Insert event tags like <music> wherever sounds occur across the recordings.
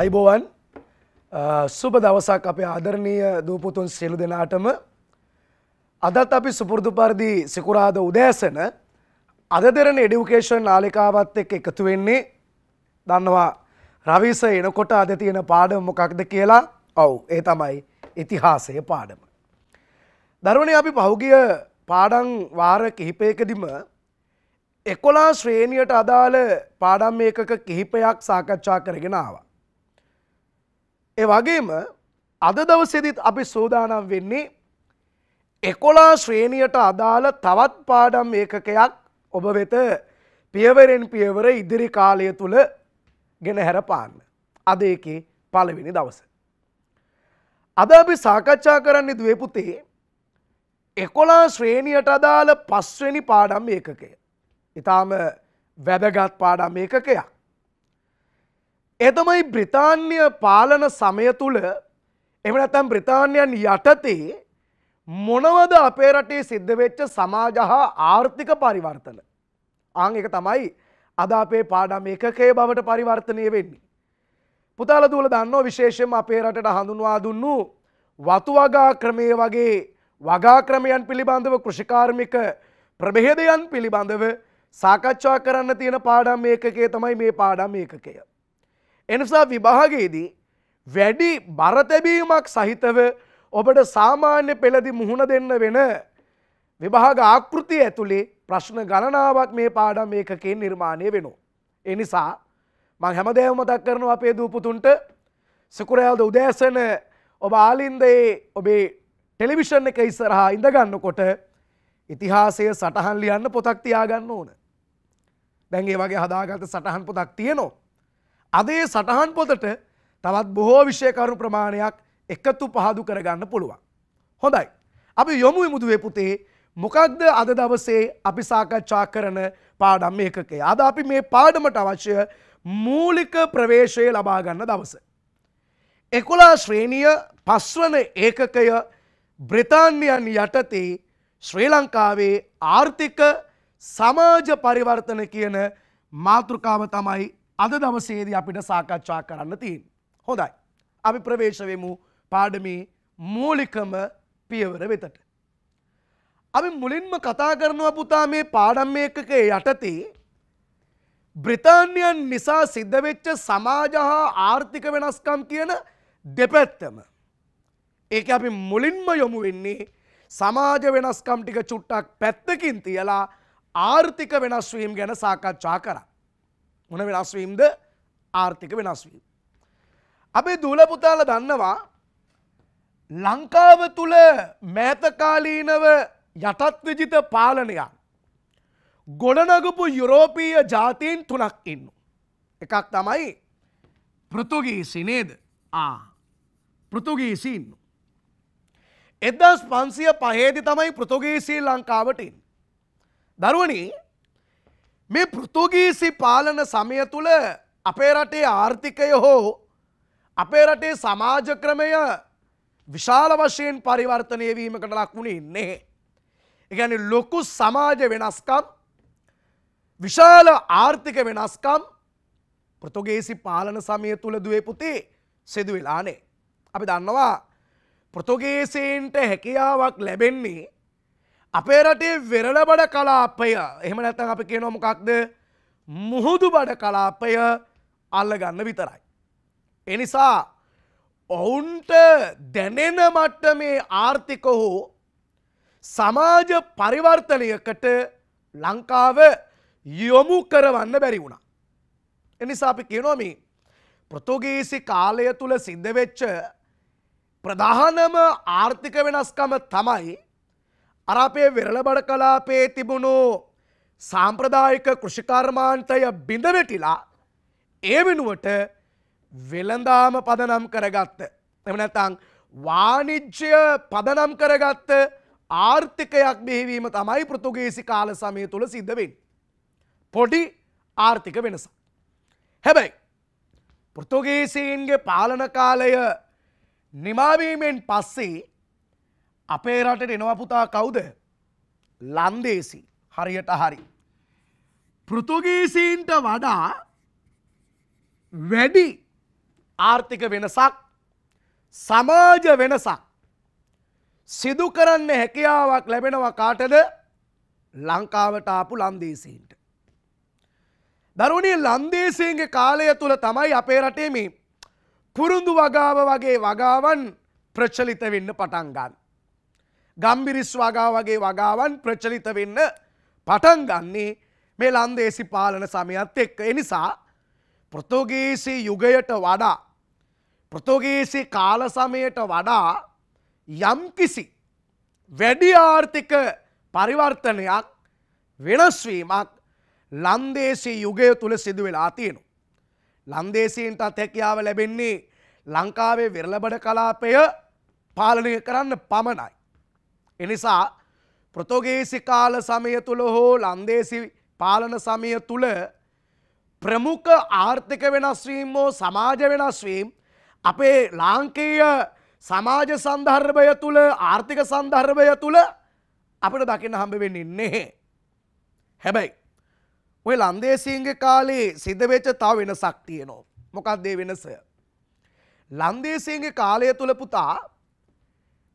අයිබෝවන් සුබ දවසක් අපේ ආදරණීය දූපුතුන් සියලු දෙනාටම අදත් අපි සුපුරුදු පරිදි සිකුරාද උදෑසන අද දෙරණ එඩියුකේෂන් නාලිකාවත් එක්ක එකතු වෙන්නේ දන්නවා රවිස එනකොට අද තියෙන පාඩම මොකක්ද කියලා ඔව් ඒ තමයි ඉතිහාසයේ පාඩම. දරුවනේ අපි පහුගිය පාඩම් වාර කිහිපයකදීම එකොලා ශ්‍රේණියට අදාළ පාඩම් ඒකක කිහිපයක් සාකච්ඡා කරගෙන ආවා. ඒ වගේම අද දවසේදීත් අපි සූදානම් වෙන්නේ එකොලා ශ්‍රේණියට අදාළ තවත් පාඩම් ඒකකයක් ඔබ වෙත පියවරෙන් පියවර ඉදිරි කාලය තුළ ගෙන හැරපාන්න. අද ඒකේ පළවෙනි දවස. අද අපි සාකච්ඡා කරන්න දුවපුතේ එකොලා ශ්‍රේණියට අදාළ පස්වෙනි පාඩම් ඒකකය. ඉතාම වැදගත් පාඩම් ඒකකයක්. එතමයි බ්‍රිතාන්්‍ය පාලන සමය තුළ එමනැතැම් බ්‍රිතාන්‍යයන් යටතේ මොනවද අපේ රටේ සිද්ධවෙච්ච සමාජ හා ආර්ථික පරිවර්තන. ආං එක තමයි අද අපේ පාඩම් එකකේ බවට පරිවර්තනය වෙන්නේ. පුතාල දූල දන්නෝ විශේෂම අපේ රටට හඳුන්වා දුන්නු වතුවගා ක්‍රමය වගේ වගා ක්‍රමයන් පිළිබඳව කෘෂිකාර්මික ප්‍රභේදයන් පිළිබඳව සාකච්ඡා කරන්න තියෙන පාඩම් ඒකකේ තමයි මේ පාඩම් ඒකකය. එනිසා විභාගයේදී වැඩි බරතැබීමක් සහිතව ඔබට සාමාන්‍ය පෙළදි මුහුණ දෙන්න වෙන විභාග ආකෘතිය ඇතුළේ ප්‍රශ්න ගණනාවක් මේ පාඩම් ඒකකෙන් නිර්මාණය වෙනවා. එනිසා මං හැමදේම මතක් කරනවා අපේ දූපුතුන්ට සිකුරෑල්ද උදෑසන ඔබ ආලින්දයේ ඔබේ ටෙලිවිෂන් එක ඉස්සරහා ඉඳගන්නකොට ඉතිහාසය සටහන් ලියන්න පොතක් තියාගන්න ඕන. දැන් ඒ වගේ හදාගත සටහන් පොතක් තියෙනවා. අදේ සටහන් පොතට තවත් බොහෝ විෂය කරු ප්‍රමාණයක් එකතු පහදු කරගන්න පුළුවන්. හොඳයි. අපි යොමු විමුදුවේ පුතේ මොකක්ද අද දවසේ අපි සාකච්ඡා කරන පාඩම් ඒකකේ. අද අපි මේ පාඩමට අවශ්‍ය මූලික ප්‍රවේශය ලබා ගන්න දවස. එකොලා ශ්‍රේණිය පස්වන ඒකකය බ්‍රතාන්‍යයන් යටතේ ශ්‍රී ලංකාවේ ආර්ථික සමාජ පරිවර්තන කියන මාතෘකාව තමයි අද දවසේදී අපිට සාකච්ඡා කරන්න තියෙන්. හොඳයි. අපි ප්‍රවේශවෙමු පාඩමේ මූලිකම පියවර වෙතට. අපි මුලින්ම කතා කරනවා පුතා මේ පාඩම් එකක යටතේ බ්‍රිතාන්‍යයන් නිසා සිද්ධවෙච්ච සමාජ හා ආර්ථික වෙනස්කම් කියන දෙපැත්තම. ඒක අපි මුලින්ම යොමු වෙන්නේ සමාජ වෙනස්කම් ටික චුට්ටක් පැත්තකින් තියලා ආර්ථික වෙනස්වීම් ගැන සාකච්ඡා කරා. මොන වෙනස්වීම්ද ආර්ථික වෙනස්වීම්. අපේ දූලපුතාල දන්නවා ලංකාව තුළ මෑතකාලීනව යටත්විජිත පාලනයක් ගොඩනගපු යුරෝපීය ජාතීන් තුනක් ඉන්න. එකක් තමයි පෘතුගීසි නේද පෘතුගීසින්න. එදස් පන්සිය පහේදි තමයි පෘතුගීසී ලංකාවටින්. දරුවනී මේ පෘතුගීසි පාලන සමය තුළ අපේ රටේ ආර්ථිකය හෝ අපේ රටේ සමාජ ක්‍රමය විශාල වශයෙන් පරිවර්තනය වීමකට ලක් වුණේ නැහැ. එකැන ලොකු සමාජ වෙනස්කම් විශාල ආර්ථික වෙනස්කම් පෘතුගේසි පාලන සමය තුළ දුවේ පුතේ සිදුවෙලානේ. අපි දන්නවා පෘතුගේසේන්ට හැකියාවක් ලැබෙන්නේ අපේ රටේ වෙරළ බඩ කලාපය එහෙම නැත්තම් අපි කියනවා මොකක්ද මුහුදු බඩ කලාපය අල්ලගන්න විතරයි. එනිසා ඔවුන්ට දැනෙන මට්ටමේ ආර්ථික හෝ සමාජ පරිවර්තනයකට ලංකාව යොමු කරවන්න බැරි වුණා. එනිසා අපි කියනොම ප්‍රතුගීසි කාලය තුළ සිද්ධවෙච්ච ප්‍රධානම ආර්ථික වෙනස්කම තමයි අර අපේ වෙරළබඩ කලාපේ තිබුණු සාම්ප්‍රදායික කෘෂිකර්මාන්තය බිඳවැටිලා ඒ වෙනුවට වෙළඳාම පදනම් කරගත්ත. එමනැතං වානිජ්‍ය පදනම් කරගත්ත ආර්ථිකයක් බිහිවීම තමයි පෘතුගේසි කාල සමය තුළ සිද්ධවෙන්. පොඩි ආර්ථික වෙනස. හැබැයි පෘතුගේසීන්ගේ පාලන කාලය නිමාවීමෙන් පස්සේ අපේ රටට එනවපුතා කවුද ලන්දේසි හරියට හරි. පෘතුගීසින්ට වඩා වැඩි ආර්ථික වෙනසක් සමාජ වෙනසක් සිදු කරන්න හැකියාවක් ලැබෙනවා කාටද ලංකාවට ආපු ලන්දේසින්ට. දරුණේ ලන්දේසින්ගේ කාලය තුළ තමයි අපේ රටේ මේ පුරුදු වගාව වගේ වගාවන් ප්‍රචලිත වෙන්න පටන්ගන්න. ගම්බිරිස් වගා වගේ වගාවන් ප්‍රචලිත වෙන්න පටන් ගන්නේ මේ ලන්දේසි පාලන සමයත් එක්ක එනිසා ප්‍රතෝගේසි යුගයට වඩා ප්‍රතෝගේසි කාල සමයට වඩා යම්කිසි වැඩි ආර්ථික පරිවර්තනයක් වෙනස්වීමක් ලන්දේසි යුගය තුළ සිදු වෙලා තියෙනු. ලන්දේසීන්ටත් හැකියාව ලැබෙන්නේ ලංකාවේ වෙරලබඩ කලාපය පාලනය කරන්න පමණයි. එනිසා ප්‍රතෝගේසි කාල සමය තුළ හෝ ලන්දේසි පාලන සමය තුළ ප්‍රමුඛ ආර්ථික වෙනස්වීම් හෝ සමාජ වෙනස්වීම් අපේ ලාංකේය සමාජ සන්දර්භය තුළ ආර්ථික සන්දර්භය තුළ අපට දකින්න හම්බ වෙන්නේ නැහැ. හැබැයි ඔය ලන්දේසීන්ගේ කාලේ සිද්ධ වෙච්ච තව වෙනසක් තියෙනවා. මොකක්ද ඒ වෙනස? ලන්දේසීන්ගේ කාලය තුළ පුතා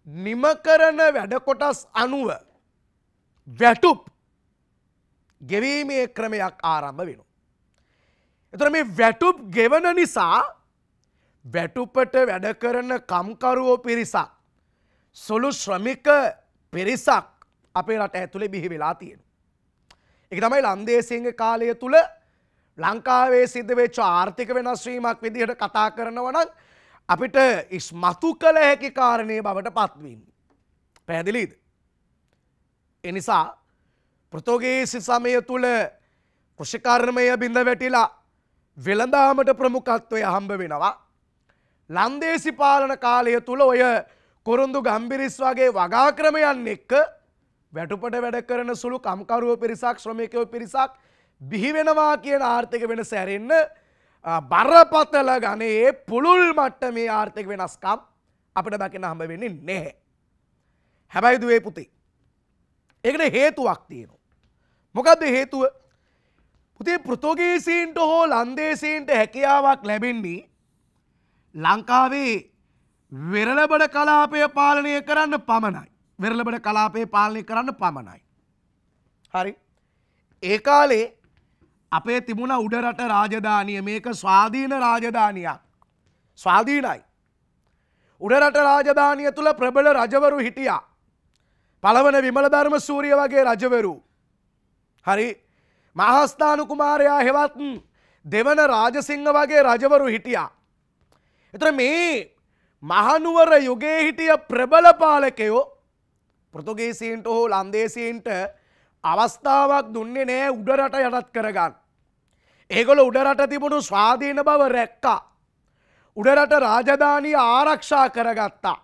නිම කරන වැඩකොටස් අනුව වැටුප් ගෙවීමේ ක්‍රමයක් ආරම්භ වෙනු. එතුර මේ වැටුප් ගෙවන නිසා වැටුපට වැඩ කරන කම්කරුවෝ පිරිසක්. සොළු ශ්‍රමික පිරිසක් අපේ රට ඇතුළේ බිහි වෙලා තියෙන. එක තමයි ලන්දේසිංහ කාලය තුළ ලංකාවේ සිද්ධවෙච්ච ආර්ථික වෙනස්වීමක් විදිහට කතා කරනවනක් අපිට ඉස්මතු කළ හැකි කාරණය බවට පත්වන්න. පැහැදිලීද. එනිසා ප්‍රතෝගේසි සමය තුළ කෘෂිකර්මය බිඳ වැටිලා වෙළඳාමට ප්‍රමුකත්වය හම්බ වෙනවා. ලන්දේසි පාලන කාලය තුළ ඔය කොරුන්දු ගම්බිරිස් වගේ වගා ක්‍රමයන් එක්ක වැටුපට වැඩ කරන සුළු කම්කරුව පිරිසක් ශ්‍රමිකයෝ පිරිසක් බිහිවෙනවා කියන ආර්ථික වෙන සැරෙන්න්න බරපතල ගනයේ පුළුල් මට්ට මේ ආර්ථික වෙනස්කම් අපිට දකින හම්බ වෙන්නේ නැහැ. හැබැයි දුවේ පුතේ. ඒකට හේතුවක් තියෙනවා. මොකක්ද හේතුව? පුතේ පෘතුගීසීන්ට හෝ ලන්දේසීන්ට හැකියාවක් ලැබෙන්නේ ලංකාවේ වෙරළබඩ කලාපය පාලනය කරන්න පමණයි. වෙරළබඩ කලාපය පාලනය කරන්න පමණයි. හරි. ඒ කාලේ අපේ තිබුණ උඩරට රාජධානිය මේක ස්වාධීන රාජධානයක් ස්වාධීනයි. උඩරට රාජධානිය තුළ ප්‍රබල රජවරු හිටියා. පළවන විමලධර්ම සූරිය වගේ රජවරු. හරි මහස්ථානු කුමාරයා හෙවත් දෙවන රාජසිංහ වගේ රජවරු හිටියා. එතර මේ මහනුවර යුගයේ හිටිය ප්‍රබල පාලකයෝ පෘතුගේසින්ට හෝ ලන්දේසින්ට අවස්ථාවක් දුන්නේ නෑ උඩරට යටත් කරගන්න. ඒගොල උඩරට තිබුණු ස්වාධීන බව රැක්කා. උඩරට රාජධානී ආරක්ෂා කරගත්තා.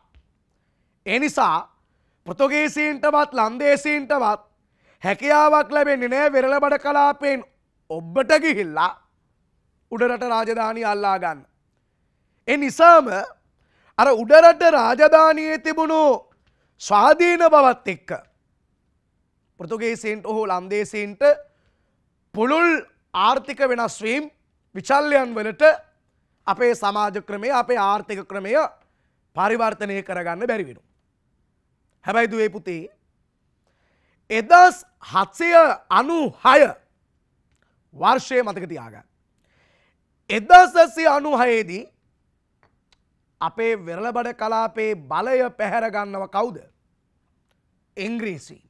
එනිසා පෘතුගේසින්ටවත් ලන්දේසින්ටවත් හැකියාවක් ලැබෙන්නේ නෑ වෙරළබඩ කලාපයෙන් ඔබ්බට ගිහිල්ලා උඩරට රාජධානී අල්ලා ගන්න. එ නිසාම අර උඩරට රාජධානයේ තිබුණු ස්වාධීන බවත් එක්ක. පෘතුගේසින්ට ඔහු ලන්දේසින්ට පුළුල් ආර්ථික වෙනස්වීම් විචල්ලයන් වලට අපේ සමාජ ක්‍රමය අපේ ආර්ථික ක්‍රමය පරිවර්තනය කරගන්න බැරිවෙනු. හැබැයි දුවේ පුතේ එදස් හත්සය අනු හය වර්ෂය මතක තියාගන්න. එදසසය අනු හයේදී අපේ වෙරලබඩ කලාපේ බලය පැහැරගන්නව කවුද. එංග්‍රීසි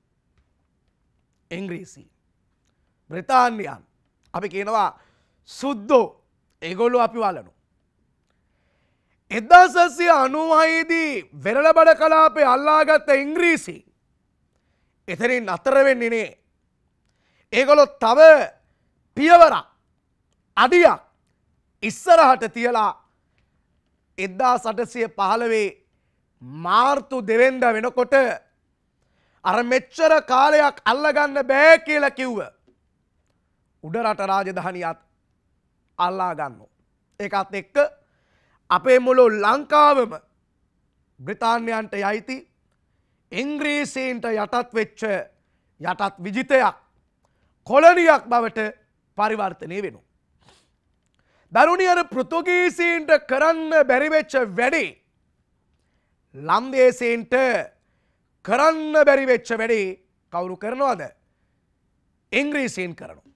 එංග්‍රීසි බ්‍රතාන්යන් අපි කියනවා සුද්දෝ එගොල්ලු අපි වලනු. එදා සස්ය අනුවහිදී වෙරලබඩ කලාපේ අල්ලාගත්ත ඉංග්‍රීසි එතරින් අතරවෙන්නේ නේ. ඒගොලො තව පියවර අඩියක් ඉස්සරහට තියලා එද්දා සටසය පහළවේ මාර්තු දෙවෙන්ද වෙනකොට අර මෙච්චර කාලයක් අල්ලගන්න බෑ කියලා කිව්ව. උඩරට රාජධානියත් අල්ලා ගන්න. ඒකත් එක්ක අපේ මුළු ලංකාවම බ්‍රතාන්යන්ට යයිති ඉංග්‍රීසීන්ට යටත් වෙච්ච යටත් විජිතයක් කොලනියක් බවට පරිවර්තනය වෙනු. දරුණියර පෘතුගීසීන්ට කරන්න බැරිවෙච්ච වැඩි ලම්දේසීන්ට කරන්න බැරිවෙච්ච වැඩි කවුරු කරනවාද ඉංග්‍රීසින් කරනු.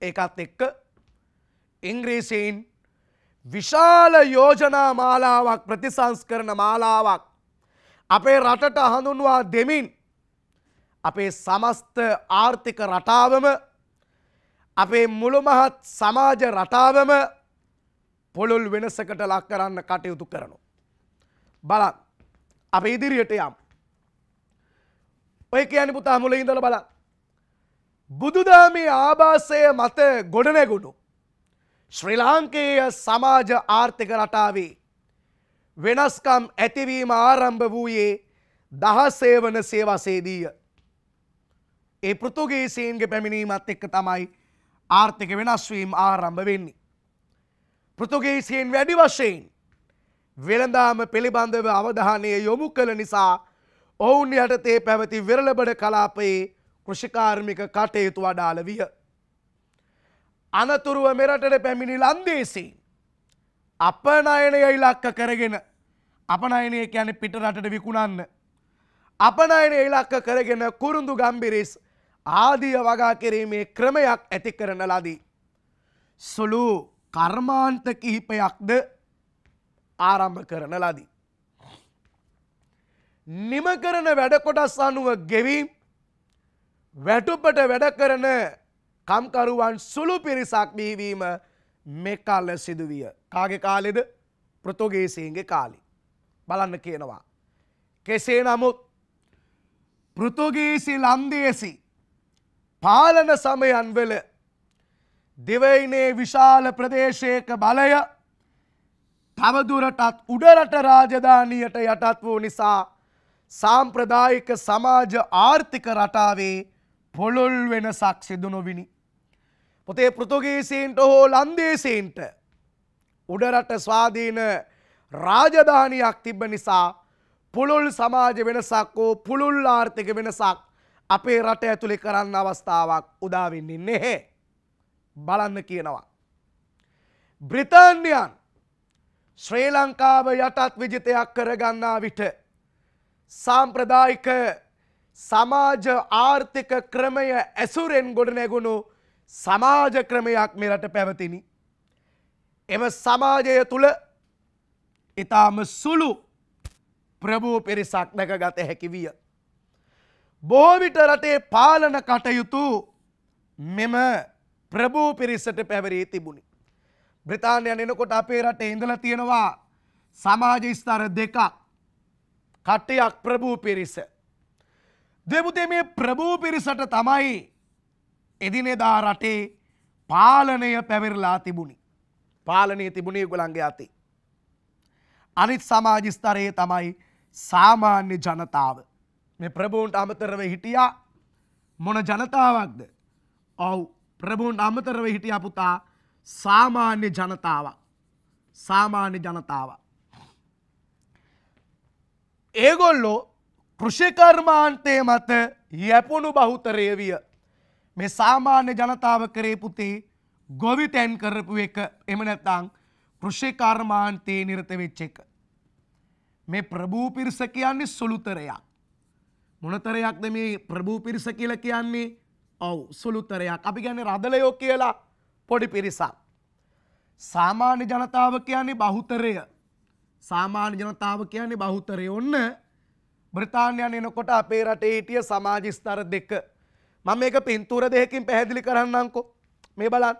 ඒකත් එක්ක ඉංග්‍රීසීන් විශාල යෝජනා මාලාවක් ප්‍රතිසංස්කරන මාලාවක් අපේ රටට හඳුන්වා දෙමින් අපේ සමස්ත ආර්ථික රටාවම අපේ මුළුමහත් සමාජ රටාවම පොළොල් වෙනසකට ලක් කරන්න කටයුතු කරනු. බලන් අප ඉදිරියට යම්. ඔය කියන පුතා මුල ඉඳල බලන් බුදුදාමේ ආභාසය මත ගොඩනැගුණු. ශ්‍රී ලාංකේය සමාජ ආර්ථික රටාවේ වෙනස්කම් ඇතිවීම ආරම්භ වූයේ දහසේවන සේවසේදීය. ඒ පෘතුගේසීන්ගේ පැමිණීමත් එක්ක තමයි ආර්ථික වෙනස්වීම් ආරම්භ වෙන්නේ. පෘතුගේසීන් වැඩි වශයෙන් වෙළඳාම පිළිබඳව අවධානය යොමු කළ නිසා ඔවුන් යටතේ පැවති විරලබඩ කලාපයේ කෘෂිකාර්මික කටයුතු අඩාල විය. අනතුරුව මෙරටට පැමිණි ලන්දේසින් අපනයනය ඉලක්ක කරගෙන අපනයනය කියන පිටරටට විකුණන්න. අපනයන ඉලක්ක කරගෙන කුරුඳු ගම්බිරිස් ආදිය වගා කිරීමේ ක්‍රමයක් ඇති කරන ලදී. සුළු කර්මාන්ත කිහිපයක්ද ආරම්භ කරන ලදී. නිම කරන වැඩකොටස් අනුව ගෙවීම් වැටුපට වැඩ කරන කම්කරුවන් සුළු පිරිසක් බිහිවීම මෙකල්ල සිදුවිය. කාගෙ කාලෙද පෘතුගේසින්ගේ කාලි. බලන්න කියනවා. කෙසේ නමුත් පෘතුගීසි ලන්දේසි පාලන සමයන්වල දෙවයිනේ විශාල ප්‍රදේශයක බලය තවදුරටත් උඩරට රාජධානියට යටත් වූ නිසා සාම්ප්‍රදායික සමාජ ආර්ථික රටාවේ පොළොල් වෙනසක් සිදු නොවිනි. පොතේ පෘතුගීසීන්ට හෝ ලන්දේසීන්ට උඩරට ස්වාධීන රාජධානයක් තිබ්බ නිසා පුළුල් සමාජ වෙනසක් හෝ පුළුල් ආර්ථික වෙනසක් අපේ රට ඇතුළේ කරන්න අවස්ථාවක් උදාවෙන්නේ නැහැ. බලන්න කියනවා. බ්‍රිතාන්‍යයන් ශ්‍රී ලංකාව යටත් විජිතයක් කරගන්නා විට සාම්ප්‍රදායික සමාජ ආර්ථික ක්‍රමය ඇසුරෙන් ගොඩනැගුණු සමාජ ක්‍රමයක් මෙරට පැවතිනි. එම සමාජය තුළ ඉතාම සුළු ප්‍රභූ පිරිසක් දැකගත හැකි විය. බෝවිට රටේ පාලන කටයුතු මෙම ප්‍රභූ පිරිසට පැවරී තිබුණි. බ්‍රතාානයන් එනකොට අපේ රට ඉඳල තියෙනවා සමාජ ස්ථර දෙකක් කට්ටයක් ප්‍රභූ පිරිස දෙබුතේ මේ ප්‍රභූ පිරිසට තමයි එදිනෙදා රටේ පාලනය පැවරලා තිබුණි. පාලනය තිබුණේ ගොළන්ගේ අති. අනිත් සමාජිස්තරයේ තමයි සාමාන්‍ය ජනතාව. මේ ප්‍රභූන්ට අමතරව හිටියා මොන ජනතාවක්ද. ඔවු ප්‍රභූන්ට අමතරව හිටියා පුතා සාමාන්‍ය ජනතාවක්. සාමාන්‍ය ජනතාවක්. ඒගොල්ලෝ කෘෂිකර්මාන්තය මත යැපුණු බහුතරය විය. මේ සාමාන්‍ය ජනතාව කරේ පුතේ ගොවිතැන් කරපු එක එම නැත්තං කෘෂිකර්මාන්තයේ නිරත වෙච්ච එක. මේ ප්‍රභූ පිරිස කියන්නේ සුළුතරයක්. මොනතරයක්ද මේ ප්‍රභූ පිරිස කියලා කියන්නේ? ඔව් සුළුතරයක්. අපි කියන්නේ රදලයෝ කියලා පොඩි පිරිසක්. සාමාන්‍ය ජනතාව කියන්නේ බහුතරය. සාමාන්‍ය ජනතාව කියන්නේ බහුතරය. ඔන්න බ්‍රතාානයන් එනකොට අපේ රටේ හිටිය සමාජ ස්ථර දෙක. මම මේක පින්තූර දෙයකින් පැහැදිලි කරන්නංකෝ මේ බලන්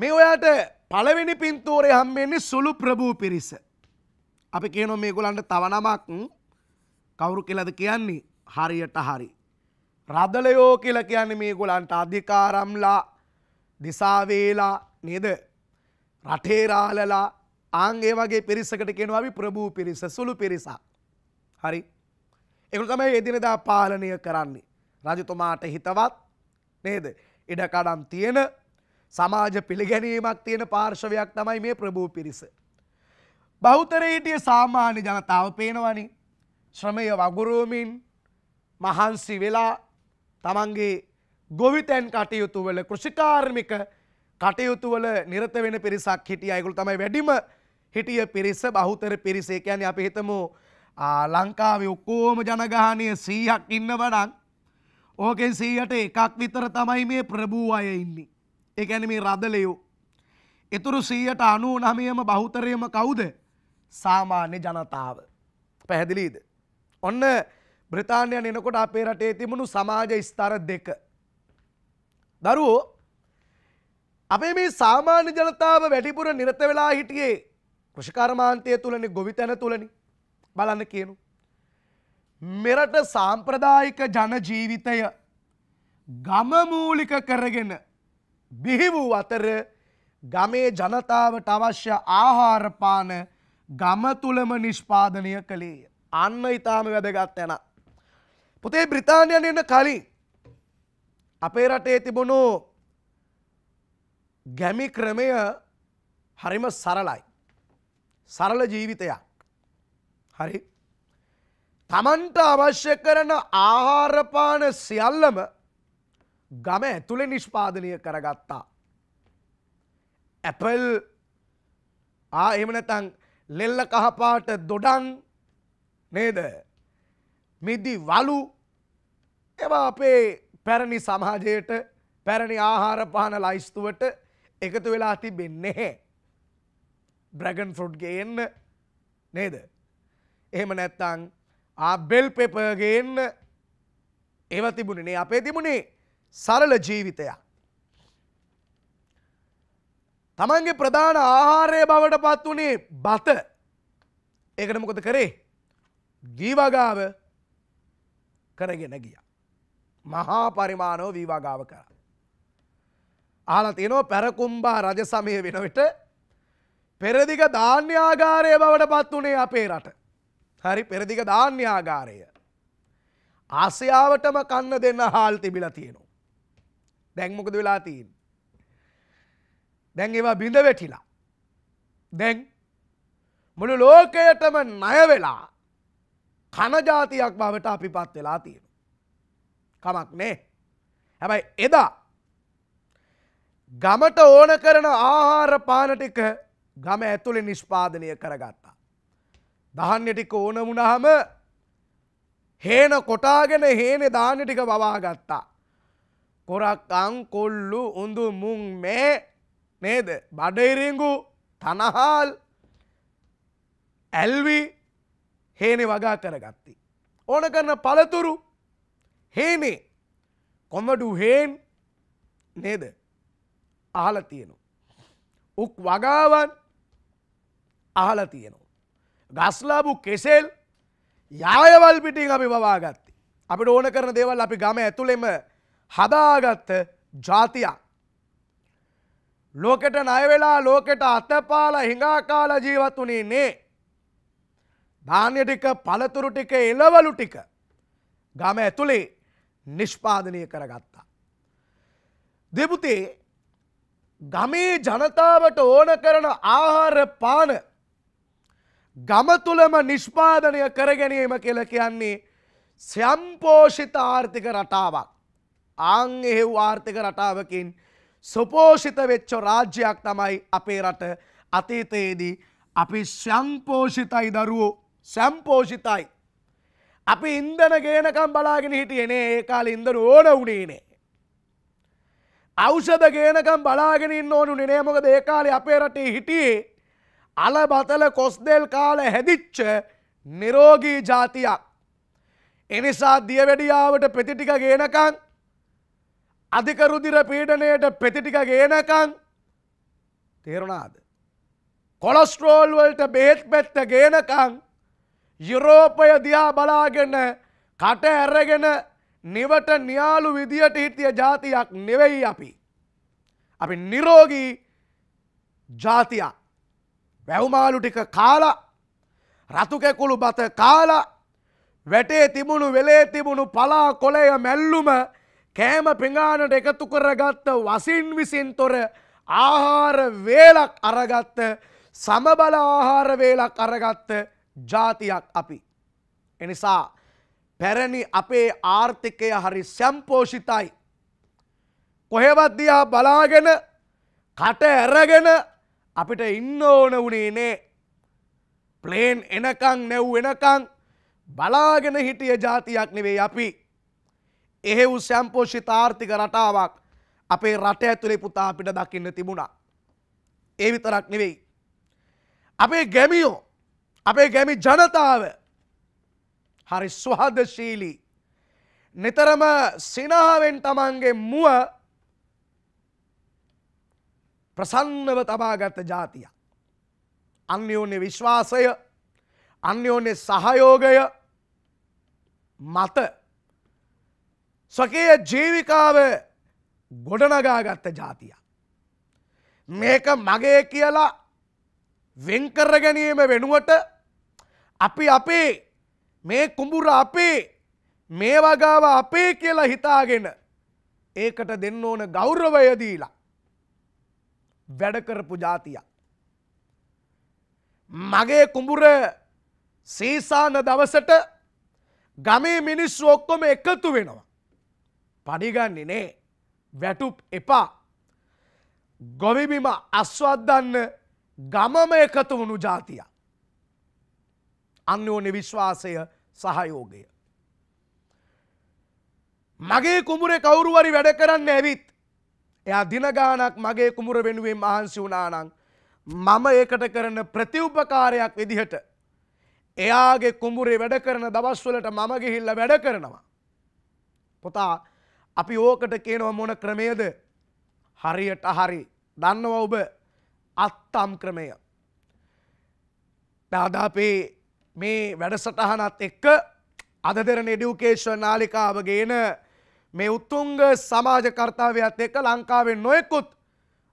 මේ ඔයාට පළවෙනි පින්තූරය හම්බෙන්නේ සුළු ප්‍රභූ පිරිස. අපි කියනො මේ ගොලන්ට තවනමක් කවුරු කියලද කියන්නේ හරියට හරි. රදලයෝ කියල කියන්නේ මේ ගොලන්ට අධිකාරම්ලා දිසාවේලා නේද රටේරාලලා ආන් ඒ වගේ පිරිසකට කියනවා අපි ප්‍රභූ පිරිස සුළු පිරිසක්. හරි. ඒගොල්ලෝ තමයි එදිනෙදා පාලනය කරන්නේ. රජතුමාට හිතවත් නේද? ඉඩකඩම් තියෙන සමාජ පිළිගැනීමක් තියෙන පාර්ශවයක් තමයි මේ ප්‍රභූ පිරිස. බහුතරයේ හිටිය සාමාන්‍ය ජනතාව පේනවනේ. ශ්‍රමය වගුරුවමින් මහන්සි වෙලා තමන්ගේ ගොවිතැන් කටයුතුවල කෘෂිකාර්මික කටයුතුවල නිරත වෙන පිරිසක් හිටිය අයකුළු තමයි වැඩිම හිටිය පිරිස බහුතර පිරිසේ කියන්නේ අපි හිතමු ලංකාවේ ඔක්කොම ජනගහනය සීහක් ඉන්න වඩන් ඕකෙන් සීයට එකක් විතර තමයි මේ ප්‍රභූ අය ඉන්නේ. ඒකැන මේ රදලයෝ. එතුරු සීයට අනු නමයම බහුතරයම කවුද සාමාන්‍ය ජනතාව. පැහැදිලීද. ඔන්න බ්‍රතාානයන් එනකොට අපේ රටේ තිබුණු සමාජ ස්ථර දෙක. දරුවෝ අපේ මේ සාමාන්‍ය ජනතාව වැඩිපුර නිරත වෙලා හිටියේ කෘෂිකර්මාන්තය තුළනි ගොවිතැන තුළනි බලන්න කියනු. මෙරට සාම්ප්‍රදායික ජනජීවිතය ගමමූලික කරගෙන බිහි වූ අතර ගමේ ජනතාවට අවශ්‍ය ආහාරපාන ගම තුළම නිෂ්පාදනය කළේ. අන්න ඉතාම වැදගත් යැන. පොතේ බ්‍රතාානයන් එන්න කලින් අපේ රටේ තිබුණු ගැමි ක්‍රමය හරිම සරලයි. සරල ජීවිතයක්. හරි තමන්ට අවශ්‍ය කරන ආහාරපාන සියල්ලම ගම ඇතුළ නිෂ්පාදනය කරගත්තා. ඇපල් ආහෙමනතන් ලෙල්ල කහපාට දොඩන් නේද මිදි වලු එවා අපේ පැරණි සමාජයට පැරණි ආහාරපාන ලයිස්තුවට එකතු වෙලා තිබෙන්නේ හැ. බ්‍රැගන් ෆෘට් ගේන්න නේද එහෙම නැත්තං ආබෙල් පෙපගේන්න ඒව තිබුණනේ අපේ තිබුණේ සරල ජීවිතයක් තමන්ගේ ප්‍රධාන ආහාරය බවට පත් වනේ බත ඒකට මොකොද කරේ දීවගාව කරගෙන ගිය මහා පරිමාණෝ වීවාගාව කරා. ආලා තියනෝ පැරකුම්බා රජ සමය වෙනවිට පෙරදිග ධාන්‍යාගාරය බවට පත් වනේ අපේ රට. හරි පෙරදිග ධාන්‍යාගාරය. ආසයාවටම කන්න දෙන්න හාල් තිබිලා තියෙනවා. දැන්මොකද වෙලා තිීන්. දැන් ඒවා බිඳ වැටිලා. දැන් මුළු ලෝකයටම ණය වෙලා කනජාතියක් බවට අපි පත් වෙලා තියෙන. කමක් නේ. හැබැයි එදා ගමට ඕන කරන ආහාර පානටික ගම ඇතුළෙ නිෂ්පාදනය කරගත්තා. දහන්න ටික ඕන වුණහම හේන කොටාගෙන හේනෙ දාන්න ටික වවාගත්තා. කොරක්කං කොල්ලු උඳු මුං මේ නේද බඩයිරිංගු තනහාල් ඇල්වි හේනෙ වගා කරගත්ති. ඕන කරන පළතුරු හේනේ කොමඩු හේන් නේද අහල තියෙනු. උක් වගාවන් අහලා තියෙනවා. ගස්ලාබු කෙසෙල් යායවල් පිටින් අපි වවාගත්ත. අපිට ඕන කරන දේවල් අපි ගම ඇතුළෙම හදාගත්ත ජාතියක්. ලෝකෙට නයවෙලා ලෝකෙට අතපාල හිඟාකාල ජීවත් වනේ නේ. ධාන්‍ය ටික පළතුරු ටික එලවලු ටික ගම ඇතුළේ නිෂ්පාදනය කරගත්තා. දෙපුතේ ගමේ ජනතාවට ඕන කරන ආහාර පාන ගම තුළම නිෂ්පාදනය කරගැනීම කියල කියන්නේ ස්‍යම්පෝෂිත ආර්ථික රටාවක්. ආං එහෙව් ආර්ථික රටාවකින් සුපෝෂිත වෙච්ච රාජ්‍යයක් තමයි අපේ රට අතීතයේදී අපි ස්‍යම්පෝෂිතයි දරුවෝ සැම්පෝෂිතයි. අපි ඉන්දන ගේනකම් බලාගෙන හිටියනේ ඒ කාල ඉඳන ඕන උනේනේ. අෞෂධ ගේනකම් බලාගෙන ඉන්න ඕනුනේ නෑ මොකද ඒ කාලේ අපේ රටේ හිටියේ අලබතල කොස්දෙල් කාල හැදිච්ච නිරෝගී ජාතියක්. එනිසා දියවැඩියාවට පෙතිටික ගේනකං අධිකරුදිර පීඩනයට පෙතිටික ගේනකං තේරුණාද. කොලස්ට්‍රෝල්වලට බේත් පැත්ත ගේනකං යුරෝපය දිහා බලාගෙන කට ඇරගෙන නිවට නියාලු විදියට හිටිය ජාතියක් නෙවෙයි අපි. අපි නිරෝගී ජාතියක්. වැව්මාලු ටික කාලා රතු කැකුළු බත කාලා වැටේ තිබුණු වෙලේ තිබුණු පලා කොළය මැල්ලුම කෑම පිඟානට එකතු කරගත්ත වසින් විසින් තොර ආහාර වේලක් අරගත්ත සමබල ආහාර වේලක් අරගත්ත ජාතියක් අපි. එනිසා පැරණි අපේ ආර්ථිකය හරි සැම්පෝෂිතයි. කොහෙවත් දිහා බලාගෙන කට ඇරගෙන අපිට ඉන්න ඕන වුණේ නේ ප්ලේන් එනකං නැව් වෙනකං බලාගෙන හිටිය ජාතියක් නෙවෙයි අපි. එහෙව් සම්පෝෂිත ආර්ථික රටාවක් අපේ රට ඇතුලේ පුතා අපිට දකින්න තිබුණා. ඒ විතරක් නෙවෙයි. අපේ ගැමියෝ අපේ ගැමි ජනතාව හරි ස්වාදශීලී. නිතරම සිනාවෙන් තමන්ගේ මුව ප්‍රසන්නව තබාගත ජාතිය. අන්‍යෝන්‍ය විශ්වාසය අන්‍යෝන්‍ය සහයෝගය මත සකය ජීවිකාව ගොඩනගාගත්ත ජාතිය. මේක මගේ කියලා වෙන්කර ගැනීම වෙනුවට අපි අපේ මේ කුඹුර අපේ මේ වගාව අපේ කියලා හිතාගෙන ඒකට දෙන්න ඕන ගෞරවය දීලා වැඩකරපු ජාතිය. මගේ කුඹුර සීසාන දවසට ගමේ මිනිස් ඔක්කොම එකතු වෙනවා. පඩිගන්නේ නේ වැටුප් එපා ගොවිබිම අස්වත්දන්න ගමම එකතු වුණු ජාතිය. අන්‍යෝන්‍ය විශ්වාසය සහයෝගය. මගේ කුමරේ කවුරුවරි වැඩ කරන්න ඇවිත් එයා දිනගානක් මගේ කුමර වෙනුවෙන් මහන්සි වුණානං මම ඒකට කරන ප්‍රතිඋපකාරයක් විදිහට එයාගේ කුඹුරේ වැඩ කරන දවස්වලට මම ගිහිල්ල වැඩ කරනවා. පොතා අපි ඕකට කියනව මොන ක්‍රමේද හරියට හරි දන්නව ඔබ අත්තම් ක්‍රමය. දාදාපේ මේ වැඩසටහනත් එක්ක අදදරන එඩියුකේෂන් නාලිකාව ගේන මේ උත්තුංග සමාජ කර්තාවයක්ත් එක්ක ලංකාවෙන් නොයෙකුත්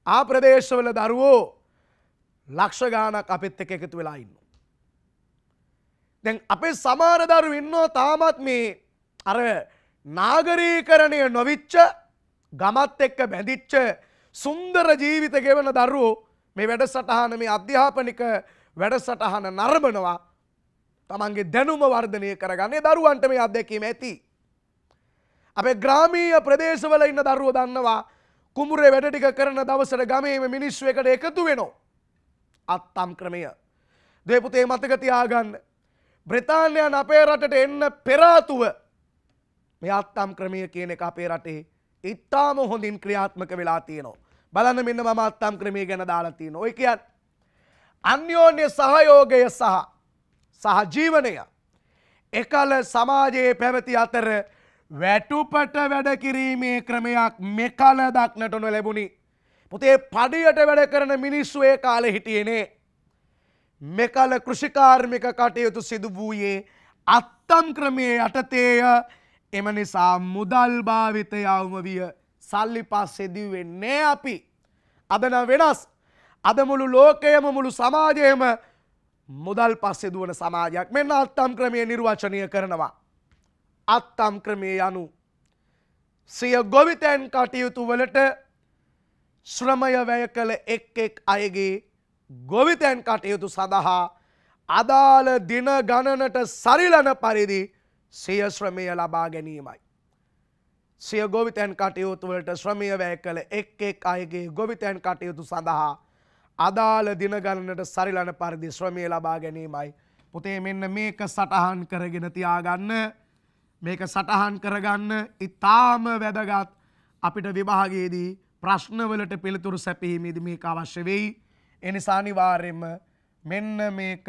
ආ ප්‍රදේශවල දරුවෝ ලක්ෂ ගානක් අපිත් එක එකතු වෙලා ඉන්න. දැන් අපේ සමාර දරු ඉන්නෝ තාමත් මේ අර නාගරීකරණය නොවිච්ච ගමත් එක්ක බැඳිච්ච සුන්දර ජීවිත ගෙවන දරුවෝ මේ වැඩ සටහන මේ අධ්‍යාපනික වැඩ සටහන නර්මනවා තමන්ගේ දැනුම වර්ධනය කරගන්නේ දරුවන්ට මේ අත්දැකීම ඇති. අපේ ග්‍රාමීය ප්‍රදේශවල ඉන්න දරුව දන්නවා කුමුරේ වැඩ ටික කරන දවසට ගමේම මිනිස්සු එකට එකතු වෙනවා. අත්තම් ක්‍රමය. දේපුතේ මතක තියාගන්න. බ්‍රිතාන්‍යයන් අපේ රටට එන්න පෙරාතුව මේ අත්තම් ක්‍රමය කියන එක අපේ රටේ ඉතාම හොඳින් ක්‍රියාත්මක වෙලා තියෙනවා. බලන්න මෙන්න මම අත්තම් ක්‍රමය ගැන දාලා තියෙනවා. ඔය කියන්නේ අන්‍යෝන්‍ය සහයෝගය සහ සහජීවනය එකල සමාජයේ පැවති අතර වැටුපට වැඩ කිරීමේ ක්‍රමයක් මෙකල දක්නටනො ලැබුණි. පුතේ පඩියට වැඩ කරන මිනිස්සු ඒ කාලෙ හිටියනේ. මෙකල කෘෂිකාර්මික කටයුතු සිදු වූයේ අත්තම් ක්‍රමයේ යටතේය එම නිසා මුදල් භාවිතය අවම විය සල්ලි පස්සෙදී වෙන්නේ අපි. අදන වෙනස් අදමුළු ලෝකයම මුළු සමාජයම මුදල් පස්සෙ දුවන සමාජයක් මෙන්න අත්තම් ක්‍රමය නිර්වචනය කරනවා. අත්තම් ක්‍රමය යනු. සිය ගොවිතැන් කටයුතු වලට ශ්‍රමය වැය කළ එක් එක් අයගේ ගොවිතැන් කටයුතු සඳහා අදාළ දින ගණනට සරිලන පරිදි සිය ශ්‍රමය ලබා ගැනීමයි. සිය ගොවිතැන් කටයුතු වලට ශ්‍රමය වැය කළ එක් එක් අයගේ ගොවිතැන් කටයුතු සඳහා අදාළ දින ගණනට සරිලන පරිදි ශ්‍රමය ලබා ගැනීමයි. පුතේ මෙන්න මේක සටහන් කරගෙන තියාගන්න මේක සටහන් කරගන්න ඉතාම වැදගත් අපිට විභාගයේදී ප්‍රශ්නවලට පිළිතුරු සැපීමේදී මේක අවශ්‍ය වෙයි. ඒ නිසා අනිවාර්යයෙන්ම මෙන්න මේක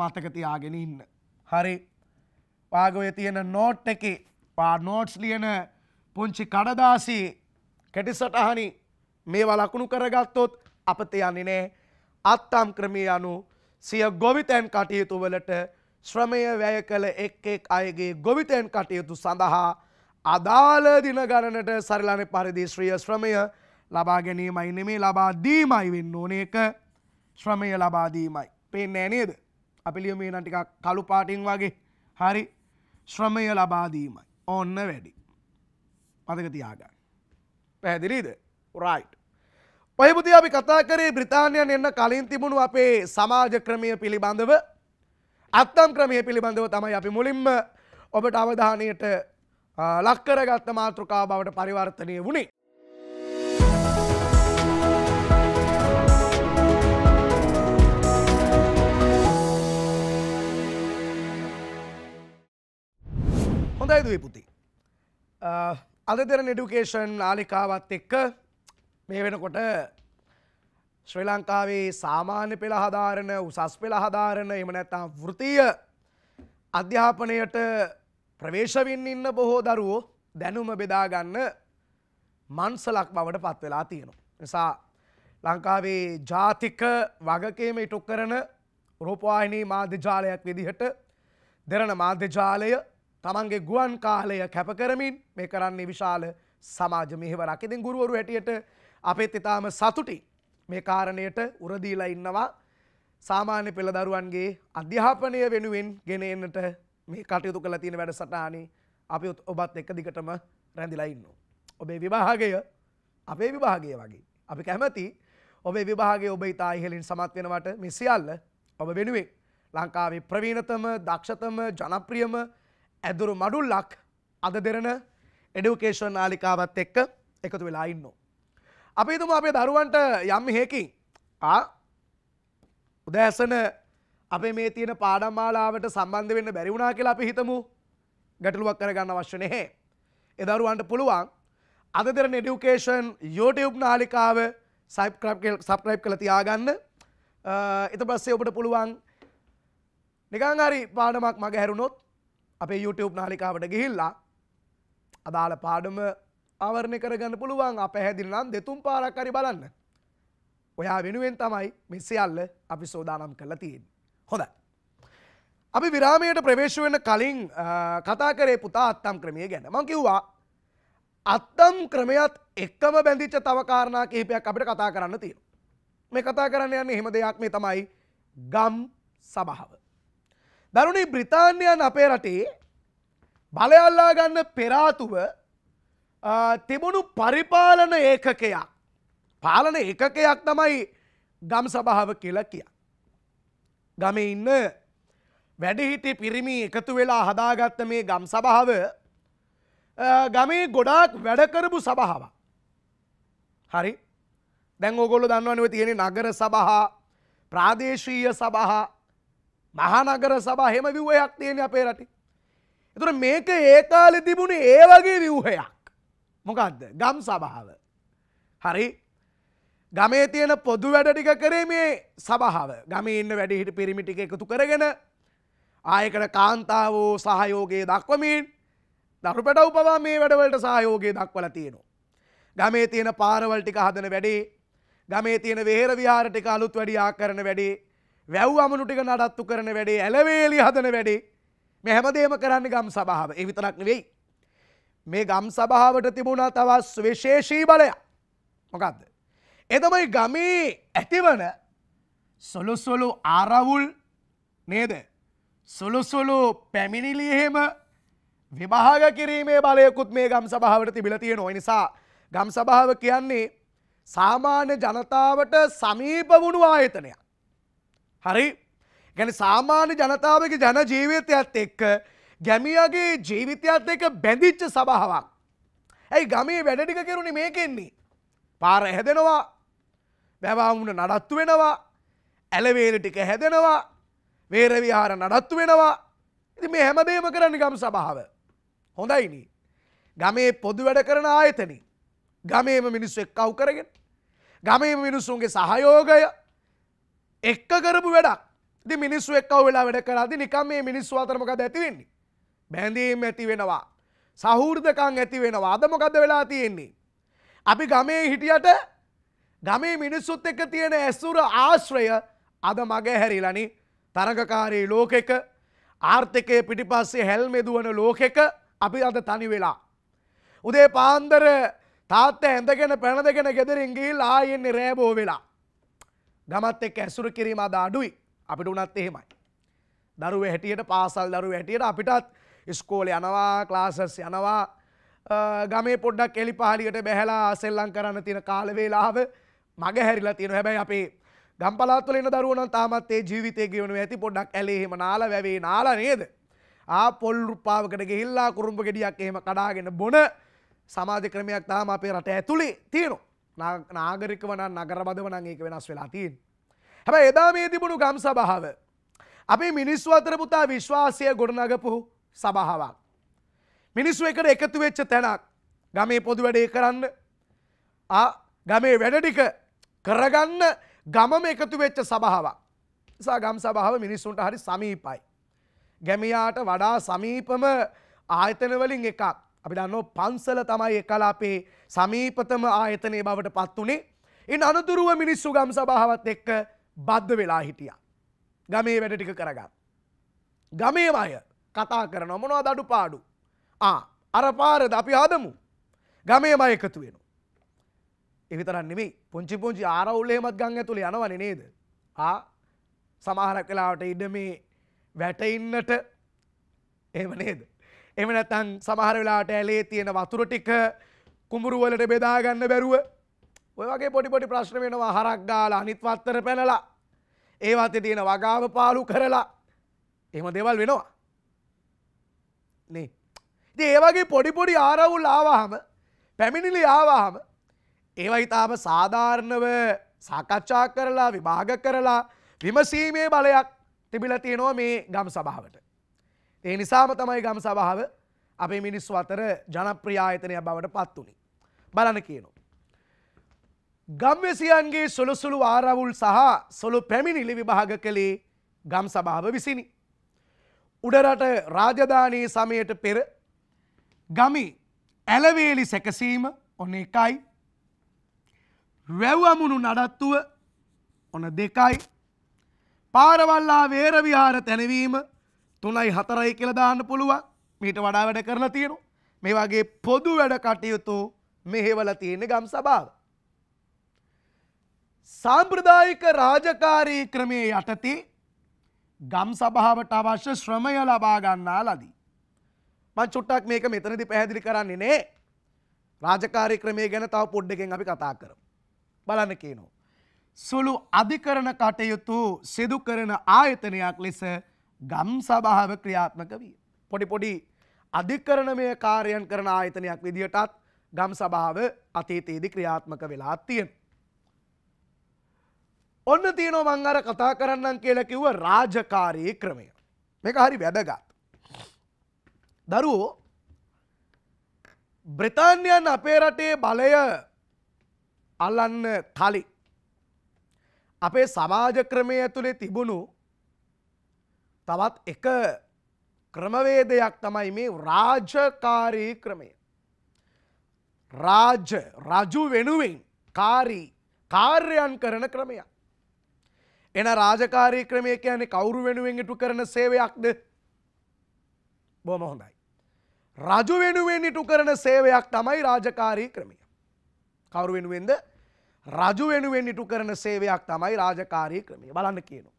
මතක තියාගෙන ඉන්න. හරි. වාගෝය තියෙන නෝට් එකේ පා නෝට්ස් ලියන පුංචි කඩදාසි කැටි සටහනි මේවා ලකුණු කරගත්තොත් අපත යන්නේ නැහැ. අත්තම් ක්‍රමයේ අනුව සිය ගොවිතැන් කටයුතු වලට ශ්‍රමය වැය කළ එක් එක් අයගේ ගොවිතැන් කටයුතු සඳහා අදාළ දින ගණනට සරිලන පරිදි ශ්‍රිය ශ්‍රමය ලබා ගැනීමයි නෙමේ ලබා දීමයි වෙන්න ඕන එක ශ්‍රමය ලබා දීමයි. පේන්නේ නේද? අපි ලියමු එහෙනම් ටිකක් කළු පාටින් වගේ. හරි. ශ්‍රමය ලබා දීමයි. ඕන්න වැඩි. මතක තියාගන්න. පැහැදිලිද? right. ඔය පුතේ අපි කතා කරේ බ්‍රිතාන්‍යයන් එන්න කලින් තිබුණු අපේ සමාජ ක්‍රමය පිළිබඳව අත්තම් ක්‍රමය පිළිබඳව තමයි අපි මුලින්ම ඔබට අවධානයට ලක්කරගත්ත මාතෘකා බවට පරිවර්තනය වුණේ. හොඳයි දුවේ පුති. අද දෙරන එඩුකේෂන් ආලිකාවත් එක්ක මේ වෙනකොට ශ්‍රී ලංකාවේ සාමාන්‍ය පෙළ හදාරන උසස් පෙළ හදාරන එහෙම නැත්නම් වෘත්තීය අධ්‍යාපනයට ප්‍රවේශ වෙන්න ඉන්න බොහෝ දරුවෝ දැනුම බෙදා ගන්න මන්සලක් බවට පත් වෙලා තියෙනවා. නිසා ලංකාවේ ජාතික වගකීම ඉටු කරන රූපවාහිනී මාධ්‍ය ජාලයක් විදිහට දෙරණ මාධ්‍ය ජාලය තමන්ගේ ගුවන් කාලය කැප කරමින් මේ කරන්නේ විශාල සමාජ මෙහෙවරක්. ඉතින් ගුරුවරු හැටියට අපේත් ඊටාම සතුටින් මේ කාරණයට උරදීලා ඉන්නවා සාමාන්‍ය පෙළ දරුවන්ගේ අධ්‍යාපනය වෙනුවෙන් ගෙන එන්නට මේ කටයුතු කළ තියෙන වැඩසටහනේ අපි ඔබත් එක දිගටම රැඳිලා ඉන්නවා. ඔබේ විභාගය අපේ විභාගය වගේ. අපි කැමති ඔබේ විභාගේ ඔබ ඉතා ඉහලින් සමත් වෙනවට මේ සියල්ල ඔබ වෙනුවෙන් ලංකාවේ ප්‍රවීණතම දක්ෂතම ජනප්‍රියම ඇදුරු මඩුල්ලක් අද දෙරන එඩුකේෂන් නාලිකාවත් එක්ක එකතු වෙලා ඉන්නවා. අපේතුම අපේ දරුවන්ට යම් හේකින් උදෑසන අපේ මේ තියෙන පාඩම්මාලාවට සම්බන්ධ වෙන්න බැරිවුණා කියලා අපි හිතමු ගැටලුවක් කරගන්න අවශ්‍ය නැහැ. එදරුවන්ට පුළුවන් අද දෙරන එඩියුකේෂන් YouTube නාලිකාව සබ්ක්‍රයිබ් කළ තියාගන්න එත පස්සේ ඔබට පුළුවන් නිකං හරි පාඩමක් මග හැරුණොත් අපේ YouTube නාලිකාවට ගිහිල්ලා අදාළ පාඩම ආවරණය කරගන්න පුළුවන් අප හැදිලනම් දෙතුන් පාරක් හරි බලන්න. ඔයා වෙනුවෙන් තමයි මේ සියල්ල අපි සෝදානම් කරලා තියෙන්නේ. හොඳයි. අපි විරාමයට ප්‍රවේශ වෙන කලින් කතා කරේ පුතා අත්තම් ක්‍රමය ගැන. මම කිව්වා අත්තම් ක්‍රමයත් එක්කම බැඳිච්ච තව කාරණා කිහිපයක් අපිට කතා කරන්න තියෙනවා. මේ කතා කරන්න යන්නේ එහෙම දෙයක් මේ තමයි ගම් සභාව. දරුණේ බ්‍රිතාන්‍යයන් අපේ රටේ බලයල්ලා ගන්න පෙරාතුව තිබුණු පරිපාලන ඒකකයක් පාලන ඒකකයක් තමයි ගම් සභාව කියලා කිය. ගම ඉන්න වැඩිහිටි පිරිමි එකතු වෙලා හදාගත්ත මේ ගම් සභාව ගමේ ගොඩාක් වැඩකරපු සභාව. හරි දැන් ඕගොල්ල දන්නවනව තියෙන නගර සබහා ප්‍රාදේශීය සබහා මහනගර සබා හෙම විවහයක් තියෙන අපේ රටි. එතුර මේක ඒකාලෙ තිබුණ ඒ වගේ විවහයක්. මොකක්ද ගම් සභාව. හරි ගමේ තියෙන පොදු වැඩ ටික කරේ මේ සභාව ගමේ ඉන්න වැඩිහිට පිරිමිටික එකතු කරගෙන ආයකට කාන්තාවෝ සහයෝගයේ දක්වමින් දරු පැට උපවා මේ වැඩවලට සහයෝගයේ දක්වල තියෙනවා. ගමේ තියෙන පාරවල් ටික හදන වැඩේ ගමේ තියෙන වේර විහාර ටික අලුත් වැඩියා කරන වැඩේ වැව් අමනු ටික නඩත්තු කරන වැඩේ ඇලවේලි හදන වැඩේ මේ හැමදේම කරන්නේ ගම් සභාව. ඒ විතරක් නෙවෙයි. මේ ගම් සභාවට තිබුණා තවස් විශේෂී බලයක් මොකක්ද. එතමයි ගමී ඇතිවන සොළුසොලු ආරවුල් නේද සොළුසොලු පැමිණිලිහෙම විභාග කිරීමේ බලයකුත් මේ ගම් සභාවට තිබිල තියෙන ඔයි නිසා ගම් සභාව කියන්නේ සාමාන්‍ය ජනතාවට සමීප වුණු ආයතනයක්. හරි ගැන සාමාන්‍ය ජනතාවගේ ජන ජීවිතයත් එක්ක ගැමියගේ ජීවිතයත් එක බැඳිච්ච සභාවක්. ඇයි ගමේ වැඩටික කෙරුණි මේකෙන්නේ. පාර හැදෙනවා බැවාමුණ නඩත්තු වෙනවා ඇලවේල ටික හැදෙනවා වේරවිහාර නඩත්තු වෙනවා ඉති මේ හැමදේම කරන්න ගම් සභාව. හොඳයිනි. ගමේ පොදු වැඩ කරන ආයතන. ගමේම මිනිස්සු එක් අව් කරගෙන. ගමේ මිනිස්සුන්ගේ සහයෝගය එක්ක කරපු වැඩක් දි මිනිස්සු එක්කව වෙලා වැඩ කරදි නිකම් මේ මිනිස්සු අතරමකද ඇතිවෙන්නේ. බැඳීම් ඇති වෙනවා. සහෘදකං ඇති වෙනවා. අද මොකද වෙලා තියෙන්නේ? අපි ගමේ හිටියට ගමේ මිනිස්සුත් එක්ක තියෙන ඇසුර ආශ්‍රය අද මගේ හැරිලනි තරගකාරී ලෝකෙක ආර්ථිකය පිටිපස්සේ හැල්මෙදුවන ලෝකෙක අපි අද තනි වෙලා. උදේ පාන්දර තාත්ත ඇඳගෙන පැනදගෙන ගෙදරින් ගිහිල් ආයෙන්නේ රෑබෝ වෙලා. ගමත් එක්ක ඇසුරු කිරීම අද අඩුයි. අපිට උනත් එහෙමයි. දරුව හැටියට පාසල් දරුව හැටියට අපිටත් ස්කෝල යනවා ක්ලාසස් යනවා ගමේ පොඩ්ඩක් එලි පහලිකට බැහලා සෙල්ලං කරන්න තියෙන කාලවේලාව මග හැරිලා තියෙන හැබැයි අපේ ගම්පලාත්වල එන දරුවනම් තාමත් ඒ ජීවිතය ගෙවනු ඇති පොඩ්ඩක් ඇලේ එහෙම නාලා වැවේ නාලා නේද ආ පොල් රුප්පාවකට ගිහිල්ලා කුරුම්බ ගෙඩියක් එහෙම කඩාගෙන බොන සමාජ ක්‍රමයක් තාම අපේ රට ඇතුළේ තියෙනවා නාගරික වන නගරබද වනන් ඒක වෙනස් වෙලා තියෙන්. හැබැ එදා මේ තිබුණු ගම් සභාව. අපේ මිනිස්ව අතර පුතා විශ්වාසය ගොඩනගපුහු සභාවක්. මිනිස්සු එකට එකතු වෙච්ච තැනක් ගමේ පොදු වැඩේ කරන්න ගමේ වැඩටික කරගන්න ගමම එකතු වෙච්ච සභාවක්. නිසා ගම් සභාව මිනිස්සුන්ට හරි සමීපයි. ගැමියාට වඩා සමීපම ආයතනවලින් එකක් අපි දන්නෝ පන්සල තමයි එකලාපේ සමීපතම ආයතනය බවට පත් වනේ ඉන් අනතුරුව මිනිස්සු ගම් සභාවත් එක්ක බද්ධ වෙලා හිටිය. ගමේ වැඩටික කරගත්. ගමේ අය කතා කරන මොනවා දඩු පාඩු අර පාරද අපි හදමු ගමේම එකතු වෙන. එවිතරන් නෙමේ පුංචි පුංචි ආරවුල්ලේමත් ගං ඇතුළ යනවන නේද. ආ සමහරක් වෙලාවට ඉඩ මේ වැටඉන්නට එම නේද. එම නැතන් සමහර වෙලාට ඇලේ තියෙන වතුර ටික කුඹුරුවලට බෙදාගන්න බැරුව ඔය වගේ පොඩිපොඩි ප්‍රශ්න වෙනවා හරක් ගාල අනිත්වත්තර පැනලා ඒවත තියෙන වගාව පාලු කරලා එම දෙවල් වෙනවා. නේ ඉති ඒවගේ පොඩිපොඩි ආරවුල් ආවාහම පැමිණිලි ආවාහම ඒවයි තාම සාධාරණව සාකච්ඡා කරලා විභාග කරලා විමසීමේ බලයක් තිබිල තියෙනවා මේ ගම් සභාවට. ඒ නිසාම තමයි ගම් සභාව අපේ මිනිස්සු අතර ජනප්‍රියායතනය බවට පත් වුණි. බලන කියනවා. ගම්වැසියන්ගේ සොළුසුළු ආරවුල් සහ සොළු පැමිණිලි විභාග කළේ ගම් සභාව විසිනි. උඩරට රාජධානී සමයට පෙර ගමි ඇලවේලි සැකසීම ඔන්න එකයි වැව්වමුණු නඩත්තුව ඔන දෙකයි පාරවල්ලා වේරවිහාර තැනවීම තුනයි හතරයි කියලදාන්න පුළුවන් මීට වඩා වැඩ කරලා තියෙනු මේ වගේ පොදු වැඩ කටයුතු මෙහෙවල තියෙන ගම් සභාව. සාම්ප්‍රදායික රාජකාරී ක්‍රමය යටතේ ගම් සභාවට අවශ්‍ය ශ්‍රමය ලබාගන්නා ලදී. මං චුට්ටක් මේක මෙතනදි පැහැදිලි කරන්නේ නේ රාජකාරය ක්‍රමය ගැන තව පොඩ්ඩකෙන් අපි කතා කර. බලන්න කියනවා. සුළු අධිකරණ කටයුතු සිදු කරන ආයතනයක් ලෙස ගම් සභාව ක්‍රියාත්මක විය. පොඩි පොඩි අධිකරණමය කාරයන් කරන ආයතනයක් විදිහටත් ගම් සභාව අතීතයේදී ක්‍රියාත්මක වෙලා තියෙනවා. ඔන්න තියනෝ මං අර කතා කරන්නම් කියලා කිව්ව රාජකාරී ක්‍රමය. මේක හරි වැදගත්. දරුවෝ බ්‍රතාන්යන් අපේ රටේ බලය අල්ලන්න කලින් අපේ සමාජ ක්‍රමය ඇතුළේ තිබුණු තවත් එක ක්‍රමවේදයක් තමයි මේ රාජකාරී ක්‍රමය. රාජ රජු වෙනුවෙන් කාරී කාර්යන් කරන ක්‍රමයක්. එන රාජකාරී ක්‍රමය කියන්නේ කවුරු වෙනුවෙන් ඉටු කරන සේවයක්ද? බොහොම හොඳයි. රජු වෙනුවෙන් ඉටු කරන සේවයක් තමයි රාජකාරී ක්‍රමය. කවුරු වෙනුවෙන්ද? රජු වෙනුවෙන් ඉටු කරන සේවයක් තමයි රාජකාරී ක්‍රමය. බලන්න කියනවා.